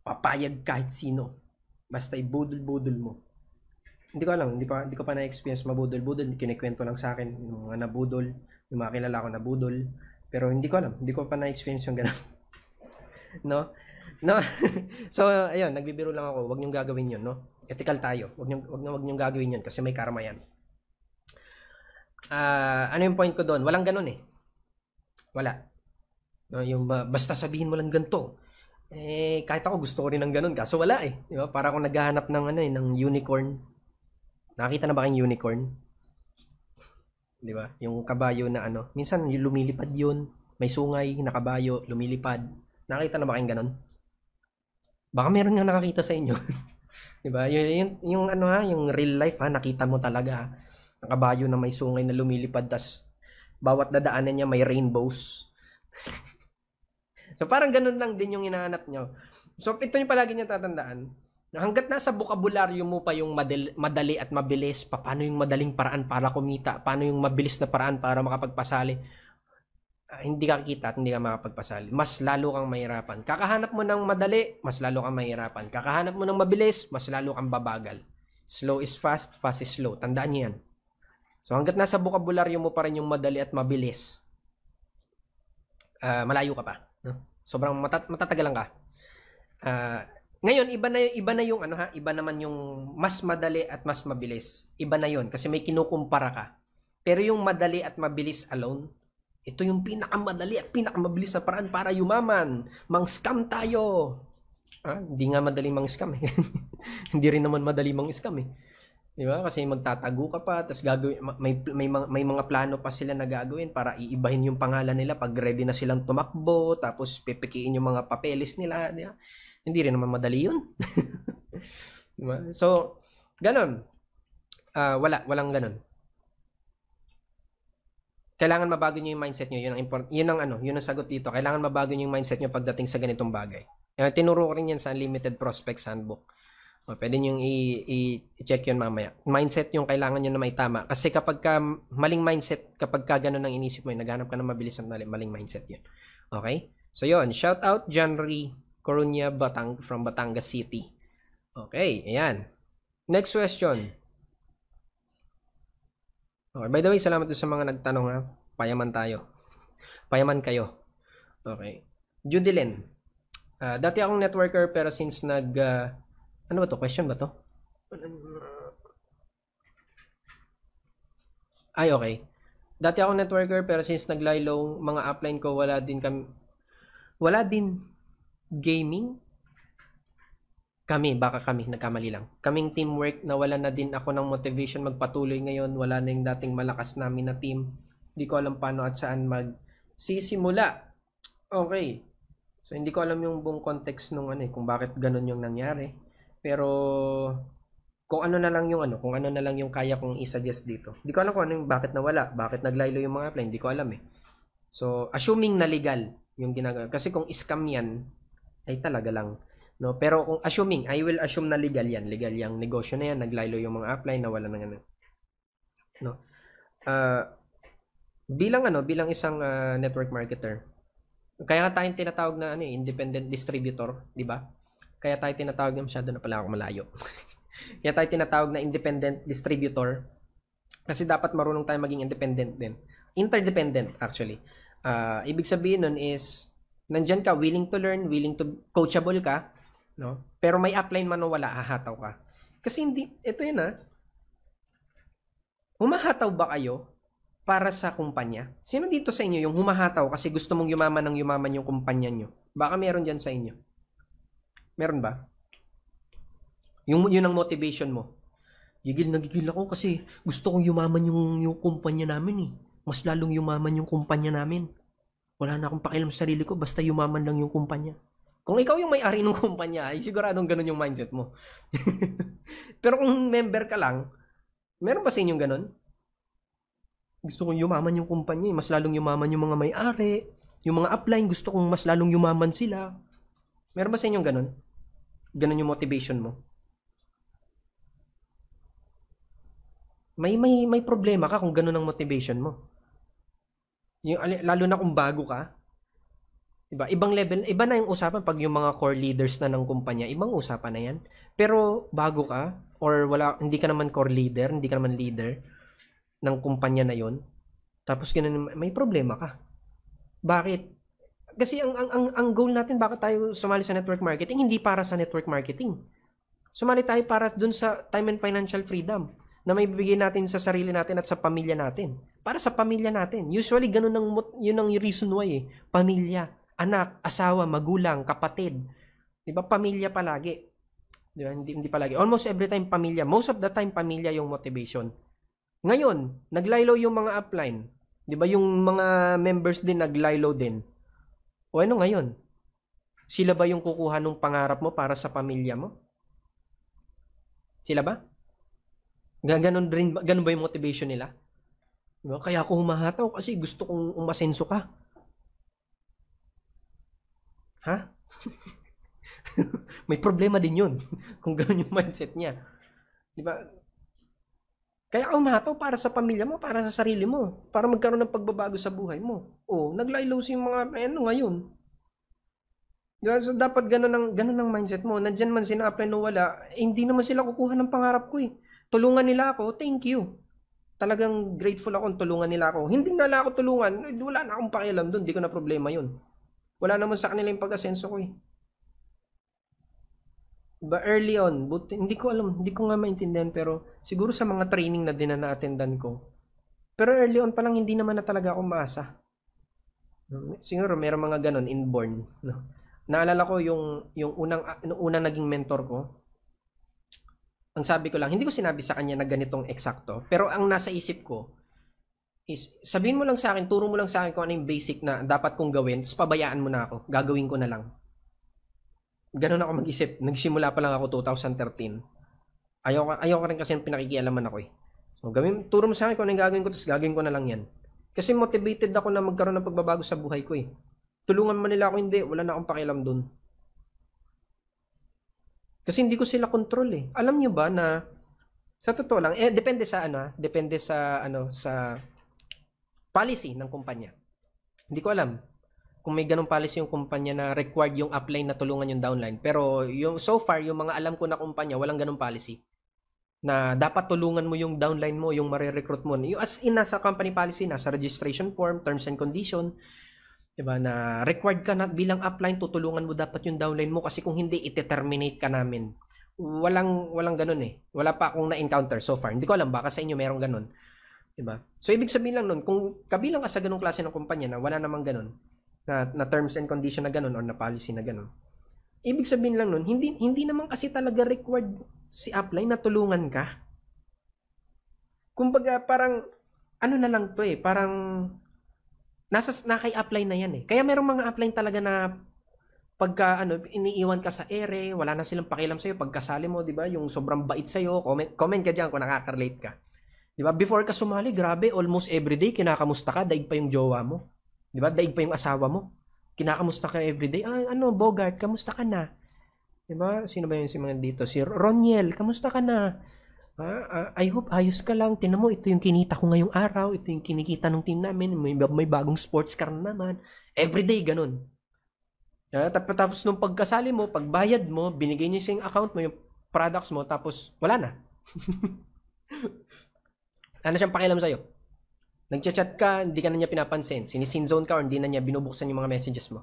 Speaker 1: Papayag kahit sino. Basta ibudol-budol mo. Hindi ko alam, hindi, pa, hindi ko pa na-experience mabudol-budol. Kinikwento lang sa akin yung mga nabudol. Yung mga kilala ko na budol. Pero hindi ko alam. Hindi ko pa na-experience yung ganun. (laughs) no? No? (laughs) so, ayun. Nagbibiro lang ako. Huwag niyong gagawin yun, no? Ethical tayo. Huwag niyong, huwag, na, huwag niyong gagawin yun kasi may karma yan. Uh, ano yung point ko doon? Walang ganun eh. Wala. No, yung ba, basta sabihin mo lang ganito. Eh, kahit ako gusto ko rin ng ganun. Kaso wala eh. Di ba? Para akong naghahanap ng, ano, eh, ng unicorn. Nakita na ba kayong unicorn? 'di ba? Yung kabayo na ano, minsan yung lumilipad 'yun, may sungay na kabayo, lumilipad. Nakita na ba kayong ganun? Baka meron nga nakakita sa inyo. (laughs) 'Di ba? Yung, yung, yung ano ha, yung real life ha, nakita mo talaga ha. Ang kabayo na may sungay na lumilipad tas bawat dadaanan niya may rainbows. (laughs) so parang ganun lang din yung hinahanap niyo. So ito yung palagi niyo tatandaan No, hanggat nasa bukabularyo mo pa yung madali, at mabilis, pa, paano yung madaling paraan para kumita, paano yung mabilis na paraan para makapagpasali, uh, hindi ka kita at hindi ka makapagpasali. Mas lalo kang mahirapan. Kakahanap mo ng madali, mas lalo kang mahirapan. Kakahanap mo ng mabilis, mas lalo kang babagal. Slow is fast, fast is slow. Tandaan niyo yan. So hanggat nasa bukabularyo mo pa rin yung madali at mabilis, uh, malayo ka pa. No? Sobrang matat- matatagalan ka. Uh, ngayon, iba na yung iba na yung ano ha, iba naman yung mas madali at mas mabilis. Iba na 'yon kasi may kinukumpara ka. Pero yung madali at mabilis alone, ito yung pinakamadali at pinakamabilis na paraan para yumaman. Mang-scam tayo. Ah, hindi nga madali mang-scam eh. (laughs) hindi rin naman madali mang-scam eh. 'Di ba? Kasi magtatago ka pa, tapos gagawin may, may may mga plano pa sila na gagawin para iibahin yung pangalan nila pag ready na silang tumakbo, tapos pipikiin yung mga papeles nila, 'di ba? hindi rin naman madali yun. (laughs) diba? So, ganun. Uh, wala, walang ganun. Kailangan mabago nyo yung mindset nyo. Yun ang, import, yun ang, ano, yun ang sagot dito. Kailangan mabago nyo yung mindset nyo pagdating sa ganitong bagay. Uh, tinuro ko rin yan sa Unlimited Prospects Handbook. O, pwede nyo i-check yun mamaya. Mindset yung kailangan nyo na may tama. Kasi kapag ka, maling mindset, kapag ka ganun ang inisip mo, eh, naghanap ka ng mabilis ng maling mindset yun. Okay? So yun, shout out John Ree Coronia Batang from Batangas City. Okay, ayan. Next question. Okay, by the way, salamat sa mga nagtanong ha. Payaman tayo. Payaman kayo. Okay. Judilen. Uh, ah, dati akong networker pero since nag... Uh, ano ba to? Question ba to? Ay, okay. Dati akong networker pero since nag-lilo, mga upline ko wala din kami... Wala din gaming? Kami, baka kami, nagkamali lang. Kaming teamwork, nawala na din ako ng motivation magpatuloy ngayon. Wala na yung dating malakas namin na team. Hindi ko alam paano at saan magsisimula. Okay. So, hindi ko alam yung buong context nung ano eh, kung bakit ganun yung nangyari. Pero, kung ano na lang yung ano, kung ano na lang yung kaya kong i-suggest dito. Hindi ko alam kung ano yung bakit nawala, bakit naglaylo yung mga apply, hindi ko alam eh. So, assuming na legal yung ginagawa. Kasi kung scam yan, ay talaga lang. No? Pero kung assuming, I will assume na legal yan. Legal yang negosyo na yan, naglilo yung mga apply, nawala na ganun. No? Uh, bilang ano, bilang isang uh, network marketer, kaya nga tayong tinatawag na ano, eh, independent distributor, di ba? Kaya tayo tinatawag na masyado na pala ako malayo. (laughs) kaya tayo tinatawag na independent distributor kasi dapat marunong tayo maging independent din. Interdependent actually. Uh, ibig sabihin nun is Nandiyan ka, willing to learn, willing to coachable ka, no? Pero may upline man o wala, hahataw ka. Kasi hindi, ito yun ah. Humahataw ba kayo para sa kumpanya? Sino dito sa inyo yung humahataw kasi gusto mong yumaman ng yumaman yung kumpanya nyo? Baka meron dyan sa inyo. Meron ba? Yung, yun ang motivation mo. Gigil na gigil ako kasi gusto kong yumaman yung, yung kumpanya namin eh. Mas lalong yumaman yung kumpanya namin. Wala na akong pakialam sa sarili ko, basta yumaman lang yung kumpanya. Kung ikaw yung may-ari ng (laughs) kumpanya, ay siguradong ganun yung mindset mo. (laughs) Pero kung member ka lang, meron ba sa inyong ganun? Gusto kong yumaman yung kumpanya, eh. mas lalong yumaman yung mga may-ari, yung mga upline, gusto kong mas lalong yumaman sila. Meron ba sa inyong ganun? Ganun yung motivation mo. May may may problema ka kung ganun ang motivation mo. Yung, lalo na kung bago ka, Diba? Ibang level, iba na yung usapan pag yung mga core leaders na ng kumpanya, ibang usapan na yan. Pero bago ka or wala hindi ka naman core leader, hindi ka naman leader ng kumpanya na yon. Tapos ganun may problema ka. Bakit? Kasi ang ang ang, ang goal natin bakit tayo sumali sa network marketing hindi para sa network marketing. Sumali tayo para dun sa time and financial freedom na may bibigay natin sa sarili natin at sa pamilya natin. Para sa pamilya natin. Usually, ganun ang, yun ang reason why eh. Pamilya, anak, asawa, magulang, kapatid. Di ba? Pamilya palagi. Di ba? Hindi, hindi palagi. Almost every time, pamilya. Most of the time, pamilya yung motivation. Ngayon, naglilo yung mga upline. Di ba? Yung mga members din naglilo din. O ano ngayon? Sila ba yung kukuha ng pangarap mo para sa pamilya mo? Sila ba? Ganun, rin, ganun ba yung motivation nila? Diba? Kaya ako humahataw kasi gusto kong umasenso ka. Ha? (laughs) May problema din yun (laughs) kung ganun yung mindset niya. Di ba? Kaya ka humahataw para sa pamilya mo, para sa sarili mo, para magkaroon ng pagbabago sa buhay mo. O, naglailos yung mga ano ngayon. Diba? So, dapat ganun ang, ganun ang mindset mo. Nandyan man sina Apple no wala, eh, hindi naman sila kukuha ng pangarap ko eh tulungan nila ako, thank you. Talagang grateful ako tulungan nila ako. Hindi na lang ako tulungan, eh, wala na akong pakialam doon, hindi ko na problema yun. Wala naman sa kanila yung pag-asenso ko eh. But early on, but hindi ko alam, hindi ko nga maintindihan pero siguro sa mga training na din na na ko. Pero early on pa lang hindi naman na talaga ako maasa. Siguro mayroong mga ganun inborn, no. Naalala ko yung yung unang ah, unang naging mentor ko, ang sabi ko lang, hindi ko sinabi sa kanya na ganitong eksakto, pero ang nasa isip ko is, sabihin mo lang sa akin, turo mo lang sa akin kung ano yung basic na dapat kong gawin, tapos pabayaan mo na ako, gagawin ko na lang. Ganun ako mag-isip. Nagsimula pa lang ako 2013. Ayaw, ayaw ka rin kasi pinakikialaman ako eh. So, gawin, turo mo sa akin kung ano yung gagawin ko, tapos gagawin ko na lang yan. Kasi motivated ako na magkaroon ng pagbabago sa buhay ko eh. Tulungan mo nila ako, hindi. Wala na akong pakialam doon. Kasi hindi ko sila control eh. Alam niyo ba na sa totoo lang, eh, depende sa ano, ah, depende sa ano, sa policy ng kumpanya. Hindi ko alam kung may ganung policy yung kumpanya na required yung upline na tulungan yung downline. Pero yung so far, yung mga alam ko na kumpanya, walang ganung policy na dapat tulungan mo yung downline mo, yung mare-recruit mo. Yung as in, nasa company policy, nasa registration form, terms and condition, Diba, na required ka na bilang upline, tutulungan mo dapat yung downline mo kasi kung hindi, ite-terminate ka namin. Walang, walang ganun eh. Wala pa akong na-encounter so far. Hindi ko alam, baka sa inyo merong ganun. Diba? So, ibig sabihin lang nun, kung kabilang ka sa ganung klase ng kumpanya na wala namang ganun, na, na terms and condition na ganun or na policy na ganun, ibig sabihin lang nun, hindi, hindi naman kasi talaga required si upline na tulungan ka. Kumbaga, parang, ano na lang to eh, parang nasa nakai-apply na yan eh. Kaya merong mga apply talaga na pagka ano iniiwan ka sa ere, wala na silang pakialam sa iyo pagkasali mo, 'di ba? Yung sobrang bait sa iyo, comment comment ka diyan kung nakaka-relate ka. 'Di ba? Before ka sumali, grabe, almost every day kinakamusta ka, daig pa yung jowa mo. 'Di ba? Daig pa yung asawa mo. Kinakamusta ka every day. Ah, ano, Bogart, kamusta ka na? 'Di ba? Sino ba yung si mga dito? Si Roniel, kamusta ka na? Ah, I hope ayos ka lang. Tinan mo, ito yung kinita ko ngayong araw. Ito yung kinikita ng team namin. May, may bagong sports car naman. Everyday, ganun. Ah, tapos nung pagkasali mo, pagbayad mo, binigay niya siya yung account mo, yung products mo, tapos wala na. ano (laughs) siyang pakialam sa'yo? Nagchat-chat ka, hindi ka na niya pinapansin. zone ka or hindi na niya binubuksan yung mga messages mo.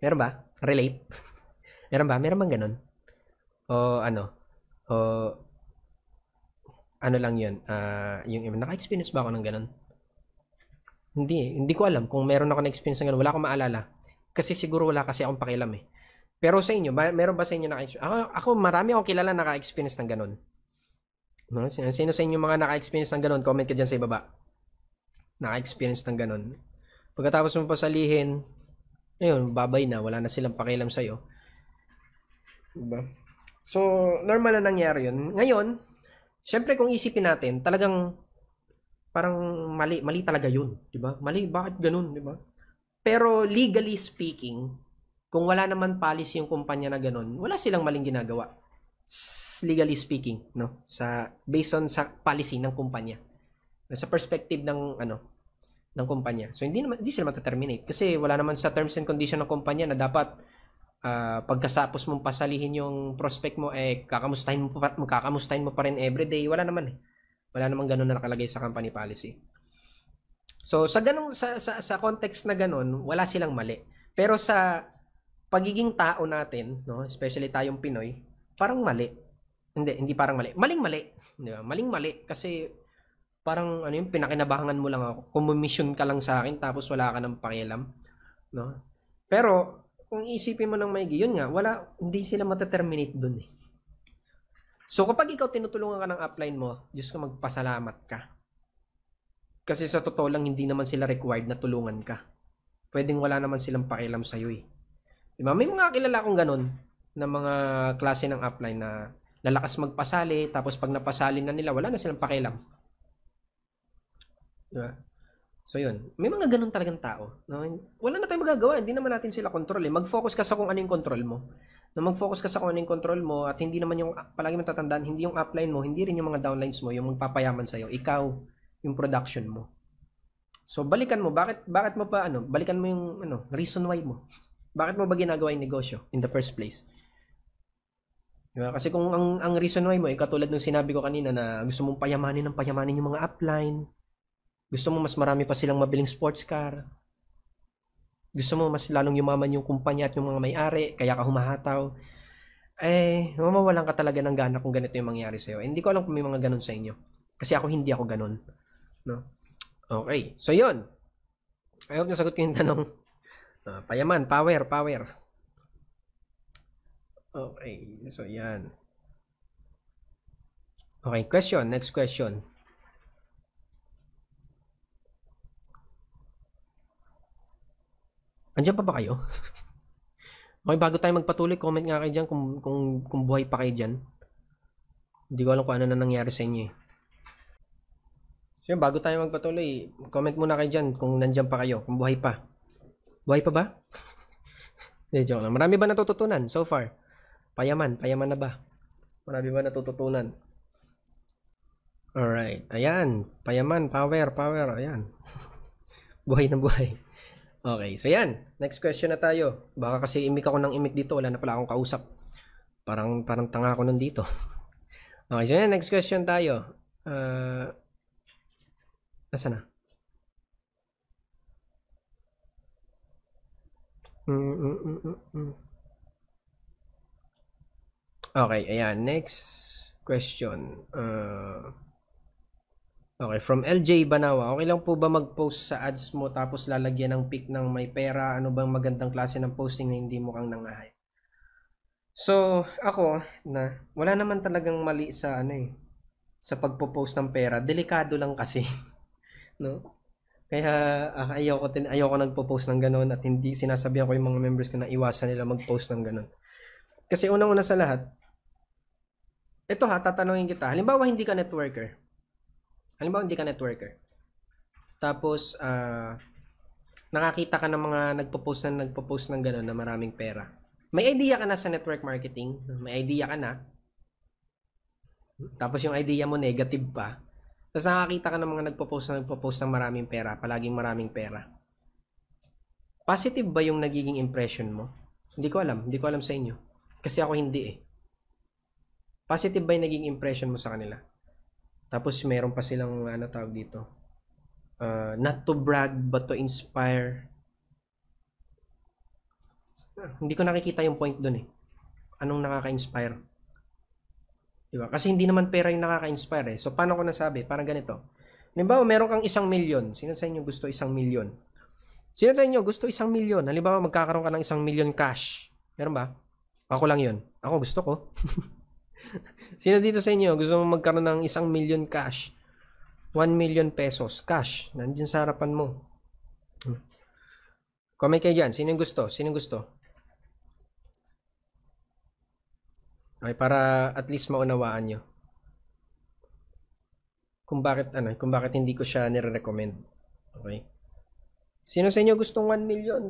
Speaker 1: Meron ba? Relate? (laughs) Meron ba? Meron bang ganun? O ano? O ano lang yun, uh, yung iba. Naka-experience ba ako ng ganun? Hindi eh. Hindi ko alam kung meron ako na-experience ng ganun. Wala akong maalala. Kasi siguro wala kasi akong pakialam eh. Pero sa inyo, ba, meron ba sa inyo naka-experience? Ako, ako marami akong kilala naka-experience ng ganun. No? Sino sa inyo mga naka-experience ng ganun? Comment ka dyan sa ibaba. Naka-experience ng ganun. Pagkatapos mo pasalihin, ayun, babay na. Wala na silang pakialam sa'yo. Diba? So, normal na nangyari yun. Ngayon, syempre kung isipin natin, talagang parang mali, mali talaga yun. ba diba? Mali, bakit ganun? ba diba? Pero legally speaking, kung wala naman policy yung kumpanya na ganun, wala silang maling ginagawa. Legally speaking, no? Sa based on sa policy ng kumpanya. Sa perspective ng ano, ng kumpanya. So hindi naman hindi sila mata-terminate kasi wala naman sa terms and condition ng kumpanya na dapat uh, pagkasapos mong pasalihin yung prospect mo, eh, kakamustahin mo pa, magkakamustahin mo pa rin everyday. Wala naman eh. Wala naman ganun na nakalagay sa company policy. So, sa ganung sa, sa, sa context na ganun, wala silang mali. Pero sa pagiging tao natin, no, especially tayong Pinoy, parang mali. Hindi, hindi parang mali. Maling-mali. Di ba? Maling-mali kasi parang ano yung pinakinabangan mo lang ako. Kumomission ka lang sa akin tapos wala ka nang pakialam, no? Pero kung isipin mo ng maigi, yun nga, wala, hindi sila mateterminate dun eh. So kapag ikaw tinutulungan ka ng upline mo, Diyos ka magpasalamat ka. Kasi sa totoo lang, hindi naman sila required na tulungan ka. Pwedeng wala naman silang pakialam sa'yo eh. Diba? May mga kilala akong ganun na mga klase ng upline na lalakas magpasali, tapos pag napasali na nila, wala na silang pakialam. Diba? So yun, may mga ganun talagang tao. No? Wala na tayong magagawa, hindi naman natin sila control eh. Mag-focus ka sa kung ano yung control mo. No, mag-focus ka sa kung ano yung control mo at hindi naman yung, palagi mo tatandaan, hindi yung upline mo, hindi rin yung mga downlines mo, yung magpapayaman sa'yo. Ikaw, yung production mo. So balikan mo, bakit, bakit mo pa, ano, balikan mo yung ano, reason why mo. Bakit mo ba ginagawa yung negosyo in the first place? Diba? Kasi kung ang, ang reason why mo, eh, katulad ng sinabi ko kanina na gusto mong payamanin ng payamanin yung mga upline, gusto mo mas marami pa silang mabiling sports car. Gusto mo mas lalong yumaman yung kumpanya at yung mga may-ari, kaya ka humahataw. Eh, mamawalan ka talaga ng gana kung ganito yung mangyari sa'yo. Eh, hindi ko alam kung may mga ganun sa inyo. Kasi ako hindi ako ganun. No? Okay. So, yun. I hope nasagot ko yung tanong. Uh, payaman, power, power. Okay. So, yan. Okay, question. Next question. Andiyan pa ba kayo? (laughs) okay, bago tayo magpatuloy, comment nga kayo dyan kung, kung, kung buhay pa kayo dyan. Hindi ko alam kung ano na nangyari sa inyo eh. So bago tayo magpatuloy, comment muna kayo dyan kung nandyan pa kayo, kung buhay pa. Buhay pa ba? (laughs) Hindi, joke lang. Marami ba natututunan so far? Payaman, payaman na ba? Marami ba natututunan? Alright, ayan. Payaman, power, power, ayan. (laughs) buhay na buhay. Okay, so yan. Next question na tayo. Baka kasi imik ako ng imik dito, wala na pala akong kausap. Parang parang tanga ako nandito. (laughs) okay, so yan. Next question tayo. Uh, nasa na? Mm, mm, mm, okay, ayan. Next question. Uh, Okay, from LJ Banawa, okay lang po ba mag-post sa ads mo tapos lalagyan ng pic ng may pera? Ano bang magandang klase ng posting na hindi mukhang nangahay? So, ako, na, wala naman talagang mali sa ano eh, sa pagpo-post ng pera. Delikado lang kasi. (laughs) no? Kaya uh, ah, ayaw ko, tin, ayaw ko nagpo-post ng ganoon at hindi sinasabihan ko yung mga members ko na iwasan nila mag-post ng ganoon. Kasi unang-una sa lahat, ito ha, tatanungin kita. Halimbawa, hindi ka networker halimbawa hindi ka networker. Tapos, uh, nakakita ka ng mga nagpo-post na nagpo-post ng gano'n na maraming pera. May idea ka na sa network marketing, may idea ka na. Tapos yung idea mo negative pa. Tapos nakakita ka ng mga nagpo-post na nagpo-post ng maraming pera, palaging maraming pera. Positive ba yung nagiging impression mo? Hindi ko alam, hindi ko alam sa inyo. Kasi ako hindi eh. Positive ba yung naging impression mo sa kanila? Tapos meron pa silang ano tawag dito. Uh, not to brag but to inspire. Ah, hindi ko nakikita yung point doon eh. Anong nakaka-inspire? Diba? Kasi hindi naman pera yung nakaka-inspire eh. So paano ko nasabi? Parang ganito. Halimbawa, meron kang isang milyon. Sino sa inyo gusto isang milyon? Sino sa inyo gusto isang milyon? Halimbawa, magkakaroon ka ng isang milyon cash. Meron ba? Ako lang yun. Ako gusto ko. (laughs) Sino dito sa inyo, gusto mo magkaroon ng isang million cash? 1 million pesos cash. Nandiyan sa harapan mo. Comment kayo dyan. Sino gusto? Sino gusto? Okay, para at least maunawaan nyo. Kung bakit, ano, kung bakit hindi ko siya nire-recommend. Okay? Sino sa inyo gustong 1 million?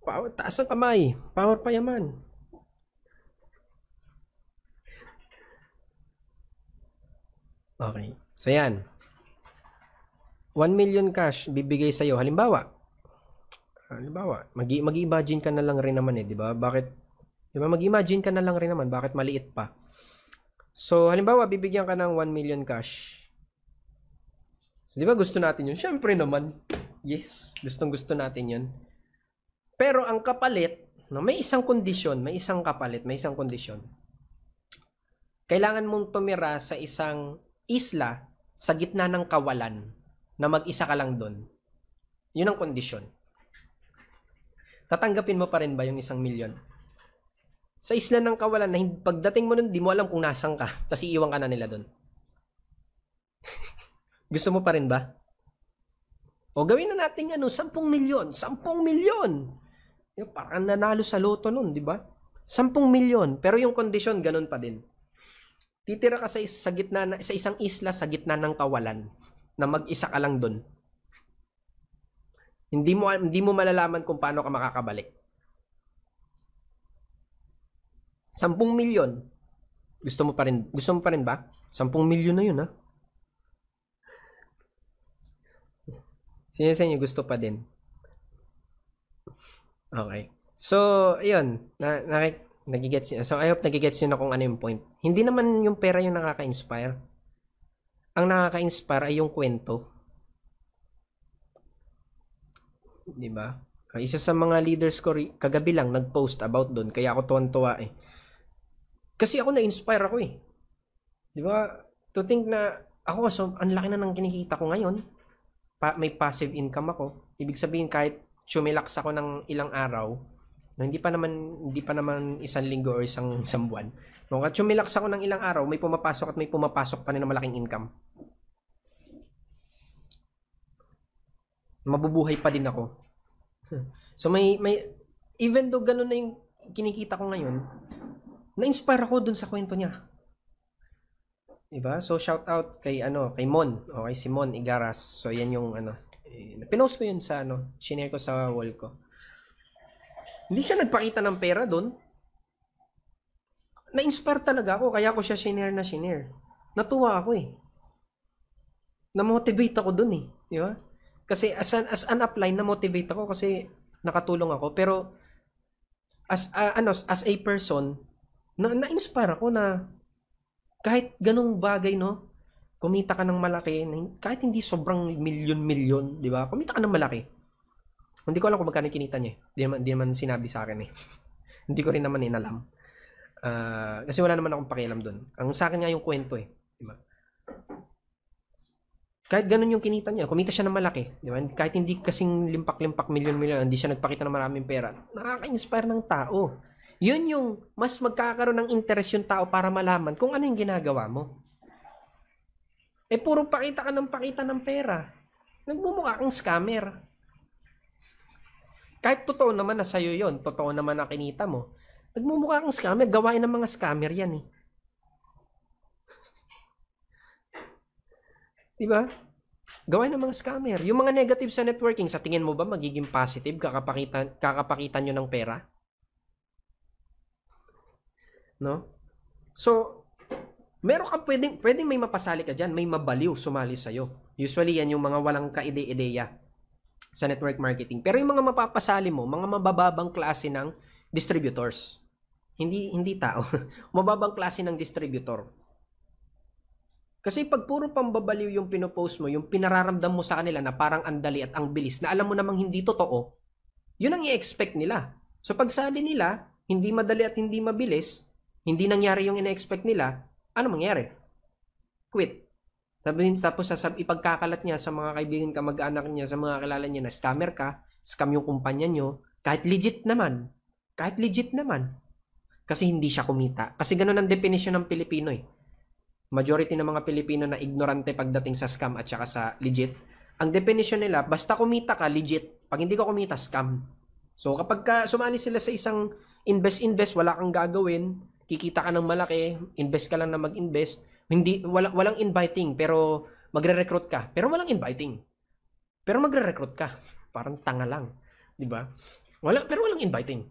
Speaker 1: Power, taas ang kamay. Power pa yaman. Okay. So, yan. 1 million cash bibigay sa iyo. Halimbawa, halimbawa, mag-imagine ka na lang rin naman eh, di ba? Bakit, di ba, mag-imagine ka na lang rin naman, bakit maliit pa? So, halimbawa, bibigyan ka ng 1 million cash. di ba gusto natin yun? Siyempre naman. Yes, gustong gusto natin yun. Pero ang kapalit, no, may isang kondisyon, may isang kapalit, may isang kondisyon. Kailangan mong tumira sa isang isla sa gitna ng kawalan na mag-isa ka lang doon. Yun ang kondisyon. Tatanggapin mo pa rin ba yung isang milyon? Sa isla ng kawalan na pagdating mo nun, di mo alam kung nasan ka, (laughs) tapos iiwan ka na nila doon. (laughs) Gusto mo pa rin ba? O gawin na natin ano, 10 milyon, 10 milyon. Yung parang nanalo sa loto nun, di ba? 10 milyon, pero yung kondisyon ganun pa din. Titira ka sa, sa gitna na, sa isang isla sa gitna ng kawalan na mag-isa ka lang doon. Hindi mo hindi mo malalaman kung paano ka makakabalik. 10 milyon. Gusto mo pa rin gusto mo pa rin ba? 10 milyon na 'yun ha. Sino sa gusto pa din? Okay. So, 'yun. Na, na, Nagigets yun. So, I hope nagigets niyo na kung ano yung point. Hindi naman yung pera yung nakaka-inspire. Ang nakaka-inspire ay yung kwento. Di ba? Ah, isa sa mga leaders ko kagabi lang nag-post about doon kaya ako tuwan-tuwa eh. Kasi ako na-inspire ako eh. Di ba? To think na ako so ang laki na ng kinikita ko ngayon. Pa- may passive income ako. Ibig sabihin kahit chumilaks ako ng ilang araw, No, hindi pa naman hindi pa naman isang linggo o isang isang buwan. No, at sumilaks ako ng ilang araw, may pumapasok at may pumapasok pa rin ng malaking income. Mabubuhay pa din ako. Hmm. So may may even though ganun na yung kinikita ko ngayon, na-inspire ako dun sa kwento niya. Diba? So shout out kay ano, kay Mon, okay, si Mon Igaras. So yan yung ano, eh, pinost ko yun sa ano, shinare ko sa wall ko. Hindi siya nagpakita ng pera doon. Na-inspire talaga ako, kaya ako siya sinare na sinare. Natuwa ako eh. Na-motivate ako doon eh. Di ba? Kasi as an, as an upline, na-motivate ako kasi nakatulong ako. Pero as uh, ano as a person na na-inspire ako na kahit ganung bagay no kumita ka ng malaki kahit hindi sobrang milyon-milyon di ba kumita ka ng malaki hindi ko alam kung magkano kinita niya. Hindi eh. naman, di naman sinabi sa akin eh. (laughs) Hindi ko rin naman inalam. Uh, kasi wala naman akong pakialam doon. Ang sa akin nga yung kwento eh. Di ba? Kahit ganun yung kinita niya, kumita siya ng malaki. Di ba? Kahit hindi kasing limpak-limpak milyon-milyon, hindi siya nagpakita ng maraming pera. Nakaka-inspire ng tao. Yun yung mas magkakaroon ng interes yung tao para malaman kung ano yung ginagawa mo. Eh, puro pakita ka ng pakita ng pera. Nagmumukha kang scammer kahit totoo naman na sa'yo yon totoo naman na kinita mo, nagmumukha kang scammer, gawain ng mga scammer yan eh. (laughs) diba? Gawain ng mga scammer. Yung mga negative sa networking, sa tingin mo ba magiging positive kakapakita, kakapakita nyo ng pera? No? So, meron kang pwedeng, pwedeng may mapasali ka dyan, may mabaliw sumali sa'yo. Usually, yan yung mga walang kaide-ideya sa network marketing. Pero yung mga mapapasali mo, mga mabababang klase ng distributors. Hindi hindi tao. (laughs) mababang klase ng distributor. Kasi pag puro pambabaliw yung pinopost mo, yung pinararamdam mo sa kanila na parang andali at ang bilis na alam mo namang hindi totoo, yun ang i-expect nila. So pag sali nila, hindi madali at hindi mabilis, hindi nangyari yung ina-expect nila, ano mangyari? Quit. Sabihin, tapos sasab ipagkakalat niya sa mga kaibigan ka, mag-anak niya, sa mga kilala niya na scammer ka, scam yung kumpanya niyo, kahit legit naman. Kahit legit naman. Kasi hindi siya kumita. Kasi ganun ang definition ng Pilipino eh. Majority ng mga Pilipino na ignorante pagdating sa scam at saka sa legit. Ang definition nila, basta kumita ka, legit. Pag hindi ka kumita, scam. So kapag ka, sumali sila sa isang invest-invest, wala kang gagawin, kikita ka ng malaki, invest ka lang na mag-invest, hindi, wala, walang inviting, pero magre-recruit ka. Pero walang inviting. Pero magre-recruit ka. Parang tanga lang. Di ba? Wala, pero walang inviting.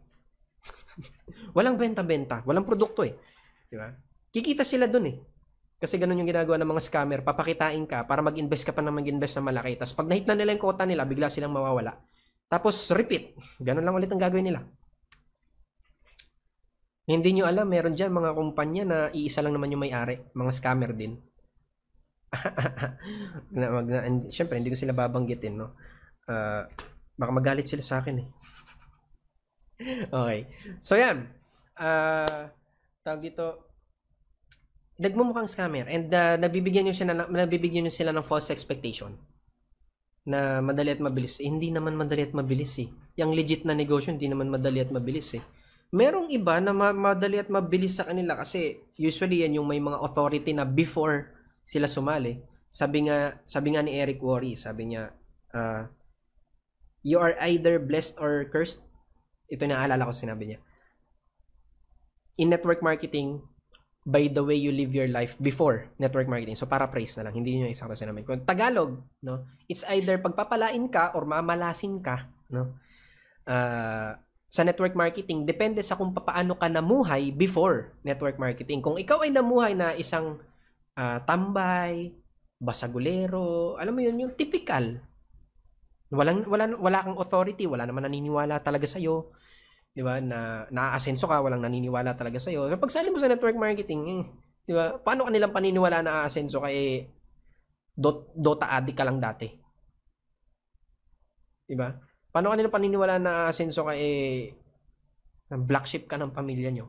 Speaker 1: (laughs) walang benta-benta. Walang produkto eh. Di ba? Kikita sila dun eh. Kasi ganun yung ginagawa ng mga scammer. Papakitain ka para mag-invest ka pa na mag-invest na malaki. Tapos pag nahit na nila yung quota nila, bigla silang mawawala. Tapos repeat. Ganun lang ulit ang gagawin nila. Hindi nyo alam, meron dyan mga kumpanya na iisa lang naman yung may-ari. Mga scammer din. (laughs) na, wag na, and, syempre, hindi ko sila babanggitin, no? Uh, baka magalit sila sa akin, eh. (laughs) okay. So, yan. Uh, tawag ito, nagmumukhang scammer and uh, nabibigyan niyo sila nabibigyan niyo sila ng false expectation na madali at mabilis. Eh, hindi naman madali at mabilis eh. Yung legit na negosyo hindi naman madali at mabilis eh merong iba na madali at mabilis sa kanila kasi usually yan yung may mga authority na before sila sumali. Sabi nga, sabi nga ni Eric Worre, sabi niya, uh, you are either blessed or cursed. Ito na alala ko sinabi niya. In network marketing, by the way you live your life before network marketing. So para paraphrase na lang, hindi yun yung isang sinabi ko. Tagalog, no? It's either pagpapalain ka or mamalasin ka, no? Uh, sa network marketing depende sa kung paano ka namuhay before network marketing. Kung ikaw ay namuhay na isang uh, tambay, basagulero, alam mo yun, yung typical. Walang, wala, wala kang authority, wala naman naniniwala talaga sa iyo. Di ba? Na, naaasenso ka, walang naniniwala talaga sa'yo. Pero pag sali mo sa network marketing, eh, di ba? Paano kanilang paniniwala na aasenso ka eh, dot, dota addict ka lang dati? Di ba? Paano kanila paniniwala na asenso ah, ka eh ng black sheep ka ng pamilya nyo?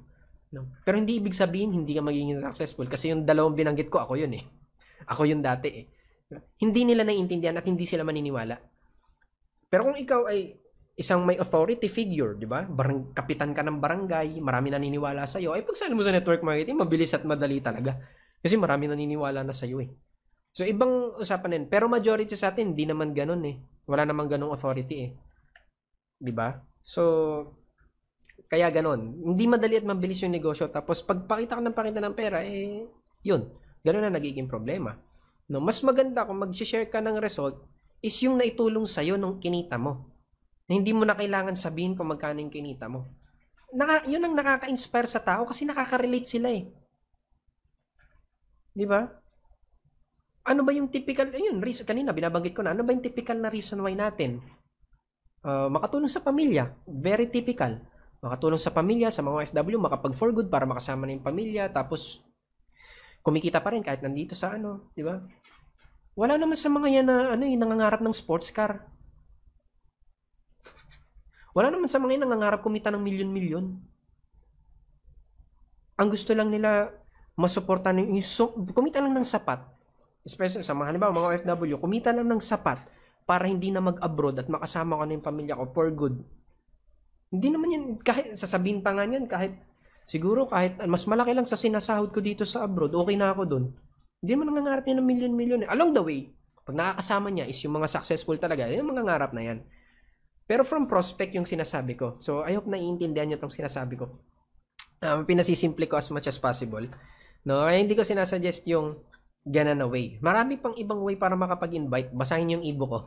Speaker 1: No? Pero hindi ibig sabihin hindi ka magiging successful kasi yung dalawang binanggit ko, ako yun eh. Ako yun dati eh. Hindi nila naiintindihan at hindi sila maniniwala. Pero kung ikaw ay isang may authority figure, di ba? Barang, kapitan ka ng barangay, marami naniniwala sa'yo. Ay, pagsali mo sa network marketing, mabilis at madali talaga. Kasi marami naniniwala na sa'yo eh. So, ibang usapan din. Pero majority sa atin, hindi naman ganun eh. Wala namang ganung authority eh. 'di ba? So kaya ganun. Hindi madali at mabilis yung negosyo tapos pagpakita ka ng pakita ng pera eh 'yun. Ganun na nagiging problema. No, mas maganda kung mag-share ka ng result is yung naitulong sa'yo nung kinita mo. Na hindi mo na kailangan sabihin kung magkano yung kinita mo. Naka, yun ang nakaka-inspire sa tao kasi nakaka-relate sila eh. Di ba? Ano ba yung typical, ayun, reason, kanina binabanggit ko na, ano ba yung typical na reason why natin? uh, makatulong sa pamilya. Very typical. Makatulong sa pamilya, sa mga OFW, makapag for good para makasama na yung pamilya. Tapos, kumikita pa rin kahit nandito sa ano, di ba? Wala naman sa mga yan na ano, yung eh, nangangarap ng sports car. Wala naman sa mga yan nangangarap kumita ng milyon-milyon. Ang gusto lang nila masuportahan yung, yung so, kumita lang ng sapat especially sa mga halimbawa mga OFW, kumita lang ng sapat para hindi na mag-abroad at makasama ko na yung pamilya ko for good. Hindi naman yan, kahit sasabihin pa nga yan, kahit siguro kahit ah, mas malaki lang sa sinasahod ko dito sa abroad, okay na ako doon. Hindi mo nangangarap niya ng million-million. Eh. Along the way, pag nakakasama niya is yung mga successful talaga, yung mga ngarap na yan. Pero from prospect yung sinasabi ko. So, I hope naiintindihan niyo itong sinasabi ko. Um, pinasisimple ko as much as possible. No, kaya hindi ko sinasuggest yung ganun na way. Marami pang ibang way para makapag-invite. Basahin yung ebook ko.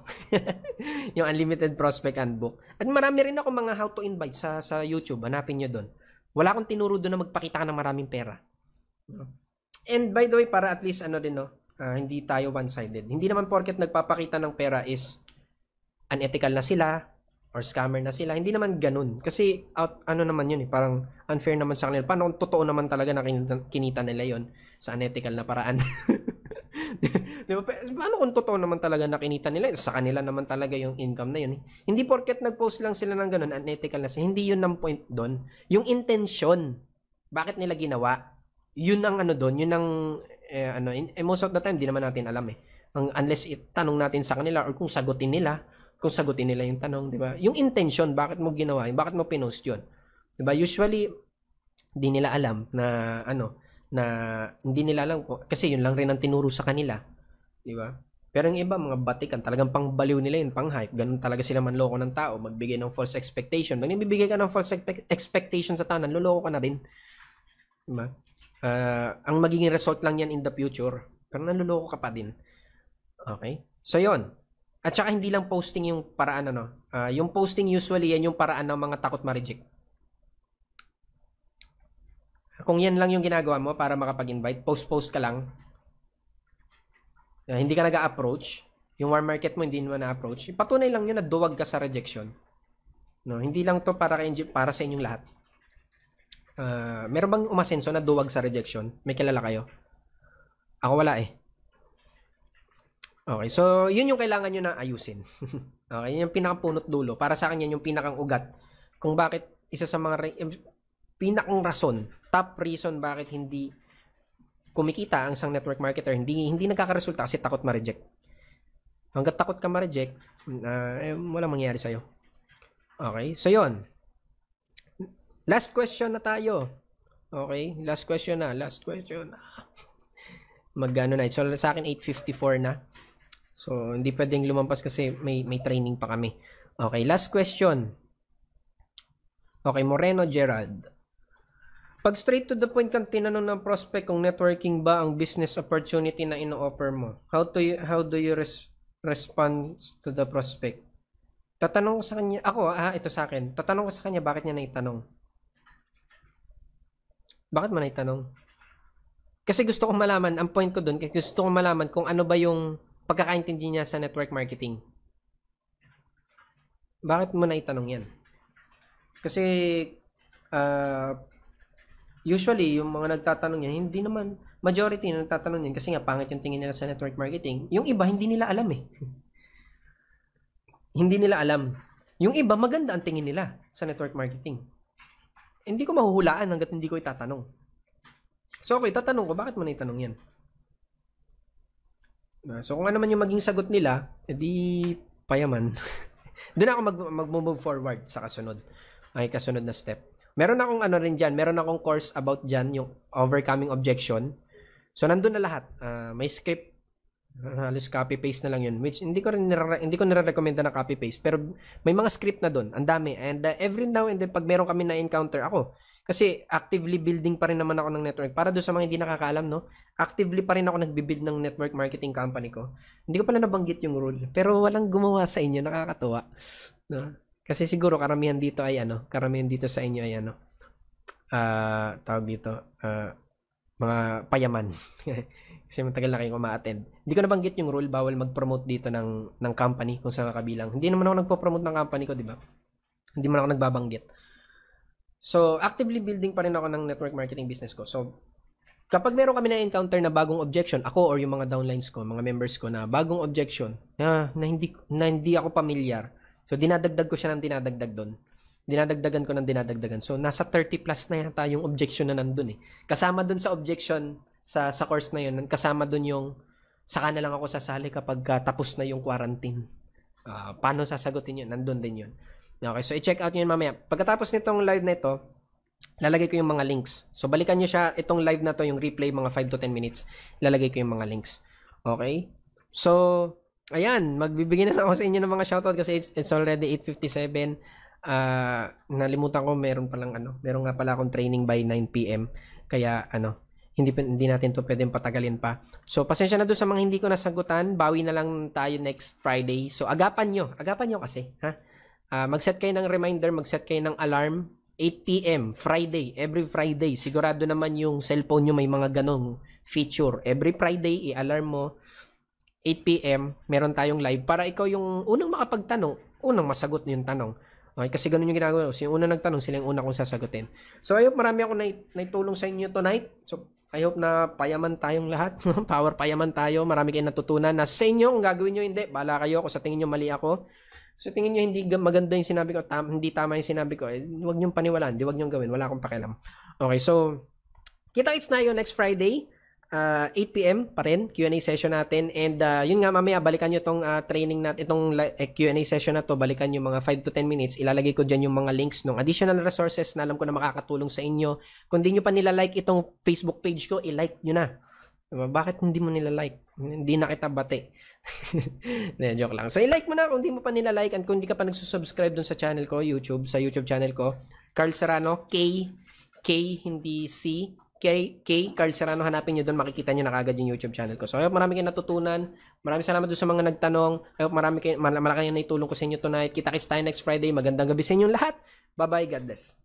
Speaker 1: (laughs) yung Unlimited Prospect Handbook. At marami rin ako mga how to invite sa sa YouTube. Hanapin nyo doon. Wala akong tinuro doon na magpakita ka ng maraming pera. And by the way, para at least ano din no, uh, hindi tayo one-sided. Hindi naman porket nagpapakita ng pera is unethical na sila or scammer na sila. Hindi naman ganun. Kasi out, ano naman yun eh, parang unfair naman sa kanila. Paano kung totoo naman talaga na kinita, kinita nila yon sa unethical na paraan. (laughs) di Paano kung totoo naman talaga nakinita nila? Sa kanila naman talaga yung income na yun. Eh. Hindi porket nag-post lang sila ng ganun, unethical na siya. Hindi yun ang point doon. Yung intention, bakit nila ginawa, yun ang ano doon, yun ang, eh, ano, in, eh, eh, most of the time, di naman natin alam eh. Ang, unless it, tanong natin sa kanila or kung sagutin nila, kung sagutin nila yung tanong, di ba? Yung intention, bakit mo ginawa yun? Bakit mo pinost yun? Di ba? Usually, di nila alam na ano, na hindi nila alam kasi yun lang rin ang tinuro sa kanila, 'di ba? Pero yung iba, mga batikan, talagang pangbaliw nila yun, pang-hype. Ganun talaga sila manloko ng tao, magbigay ng false expectation. Pag nabibigay ka ng false expectation sa tao, nanloloko ka na rin di ba Uh, ang magiging result lang yan in the future. Pero nanloloko ka pa din. Okay? So, yon At saka hindi lang posting yung paraan, ano. Uh, yung posting usually, yan yung paraan ng mga takot ma-reject. Kung yan lang yung ginagawa mo para makapag-invite, post-post ka lang. Uh, hindi ka nag-approach. Yung warm market mo, hindi mo na-approach. Patunay lang yun na duwag ka sa rejection. No, hindi lang to para, kay, para sa inyong lahat. Uh, meron bang umasenso na duwag sa rejection? May kilala kayo? Ako wala eh. Okay, so yun yung kailangan nyo na ayusin. (laughs) okay, yun yung pinakapunot dulo. Para sa akin, yan yung pinakang ugat. Kung bakit isa sa mga re- pinakang rason top reason bakit hindi kumikita ang isang network marketer, hindi hindi nagkakaresulta kasi takot ma-reject. Hanggat takot ka ma-reject, uh, eh, wala mangyayari sa'yo. Okay? So, yon Last question na tayo. Okay? Last question na. Last question na. (laughs) Magkano na. So, sa akin, 854 na. So, hindi pwedeng lumampas kasi may, may training pa kami. Okay, last question. Okay, Moreno Gerald. Pag straight to the point kang tinanong ng prospect kung networking ba ang business opportunity na ino-offer mo, how, to you, how do you res- respond to the prospect? Tatanong ko sa kanya, ako ah, ito sa akin. Tatanong ko sa kanya bakit niya naitanong. Bakit mo naitanong? Kasi gusto kong malaman, ang point ko doon, gusto kong malaman kung ano ba yung pagkakaintindi niya sa network marketing. Bakit mo naitanong yan? Kasi uh, usually, yung mga nagtatanong yan, hindi naman, majority na nagtatanong yan kasi nga pangit yung tingin nila sa network marketing. Yung iba, hindi nila alam eh. (laughs) hindi nila alam. Yung iba, maganda ang tingin nila sa network marketing. Hindi ko mahuhulaan hanggat hindi ko itatanong. So, okay, tatanong ko, bakit mo na itanong yan? Ah, so, kung ano man yung maging sagot nila, edi payaman. (laughs) Doon ako mag, mag-move forward sa kasunod. Ay, kasunod na step. Meron akong ano rin dyan, meron akong course about dyan, yung overcoming objection. So, nandun na lahat. Uh, may script, uh, halos copy-paste na lang yun, which hindi ko rin nire- hindi ko nire-recommend na copy-paste, pero may mga script na doon, ang dami. And uh, every now and then, pag meron kami na-encounter, ako, kasi actively building pa rin naman ako ng network. Para doon sa mga hindi nakakaalam, no? Actively pa rin ako nagbibuild ng network marketing company ko. Hindi ko pala nabanggit yung rule. Pero walang gumawa sa inyo. Nakakatuwa. No? Kasi siguro karamihan dito ay ano, karamihan dito sa inyo ay ano, uh, tawag dito, uh, mga payaman. (laughs) Kasi matagal na kayong uma-attend. Hindi ko nabanggit yung rule, bawal mag-promote dito ng, ng company kung sa kabilang. Hindi naman ako nagpo-promote ng company ko, di ba? Hindi man ako nagbabanggit. So, actively building pa rin ako ng network marketing business ko. So, kapag meron kami na-encounter na bagong objection, ako or yung mga downlines ko, mga members ko na bagong objection na, na, hindi, na hindi ako pamilyar, So, dinadagdag ko siya ng dinadagdag doon. Dinadagdagan ko ng dinadagdagan. So, nasa 30 plus na yata yung objection na nandun eh. Kasama doon sa objection sa sa course na yun, kasama doon yung saka na lang ako sasali kapag uh, tapos na yung quarantine. Uh, paano sasagutin yun? Nandun din yun. Okay, so i-check out nyo yun mamaya. Pagkatapos nitong live na ito, lalagay ko yung mga links. So balikan nyo siya, itong live na to, yung replay, mga 5 to 10 minutes, lalagay ko yung mga links. Okay? So, ayan, magbibigay na lang ako sa inyo ng mga shoutout kasi it's, it's already 8.57. Uh, ah, nalimutan ko, meron palang ano, meron nga pala akong training by 9pm. Kaya ano, hindi, hindi natin to pwedeng patagalin pa. So, pasensya na doon sa mga hindi ko nasagutan. Bawi na lang tayo next Friday. So, agapan nyo. Agapan nyo kasi. Ha? Uh, mag-set kayo ng reminder, mag-set kayo ng alarm. 8pm, Friday, every Friday. Sigurado naman yung cellphone nyo may mga ganong feature. Every Friday, i-alarm mo 8pm, meron tayong live para ikaw yung unang makapagtanong, unang masagot yung tanong. Okay, kasi ganun yung ginagawa ko. yung unang nagtanong, sila yung una kong sasagutin. So, I hope marami ako na, naitulong sa inyo tonight. So, I hope na payaman tayong lahat. (laughs) Power payaman tayo. Marami kayong natutunan. Na sa inyo, kung gagawin nyo, hindi. Bala kayo. Kung sa tingin nyo, mali ako. So, tingin nyo, hindi maganda yung sinabi ko. Tam, hindi tama yung sinabi ko. Eh, huwag nyong paniwalaan. Di huwag nyong gawin. Wala akong pakialam. Okay, so, kita-its na yun next Friday uh, 8 p.m. pa rin, Q&A session natin. And uh, yun nga, mamaya balikan nyo tong uh, training natin, itong eh, Q&A session na to balikan nyo mga 5 to 10 minutes. Ilalagay ko dyan yung mga links ng additional resources na alam ko na makakatulong sa inyo. Kung di nyo pa nila like itong Facebook page ko, i-like nyo na. Diba? Bakit hindi mo nila like? Hindi na kita bate. (laughs) ne, joke lang. So, i-like mo na kung hindi mo pa nila like and kung hindi ka pa nagsusubscribe dun sa channel ko, YouTube, sa YouTube channel ko, Carl Serrano, K, K, hindi C, K, K Carl Serrano, hanapin niyo doon, makikita niyo na kagad yung YouTube channel ko. So, I marami kayong natutunan. Maraming salamat doon sa mga nagtanong. I hope marami kayo, malaki yung naitulong ko sa inyo tonight. Kita-kits tayo next Friday. Magandang gabi sa inyong lahat. Bye-bye. God bless.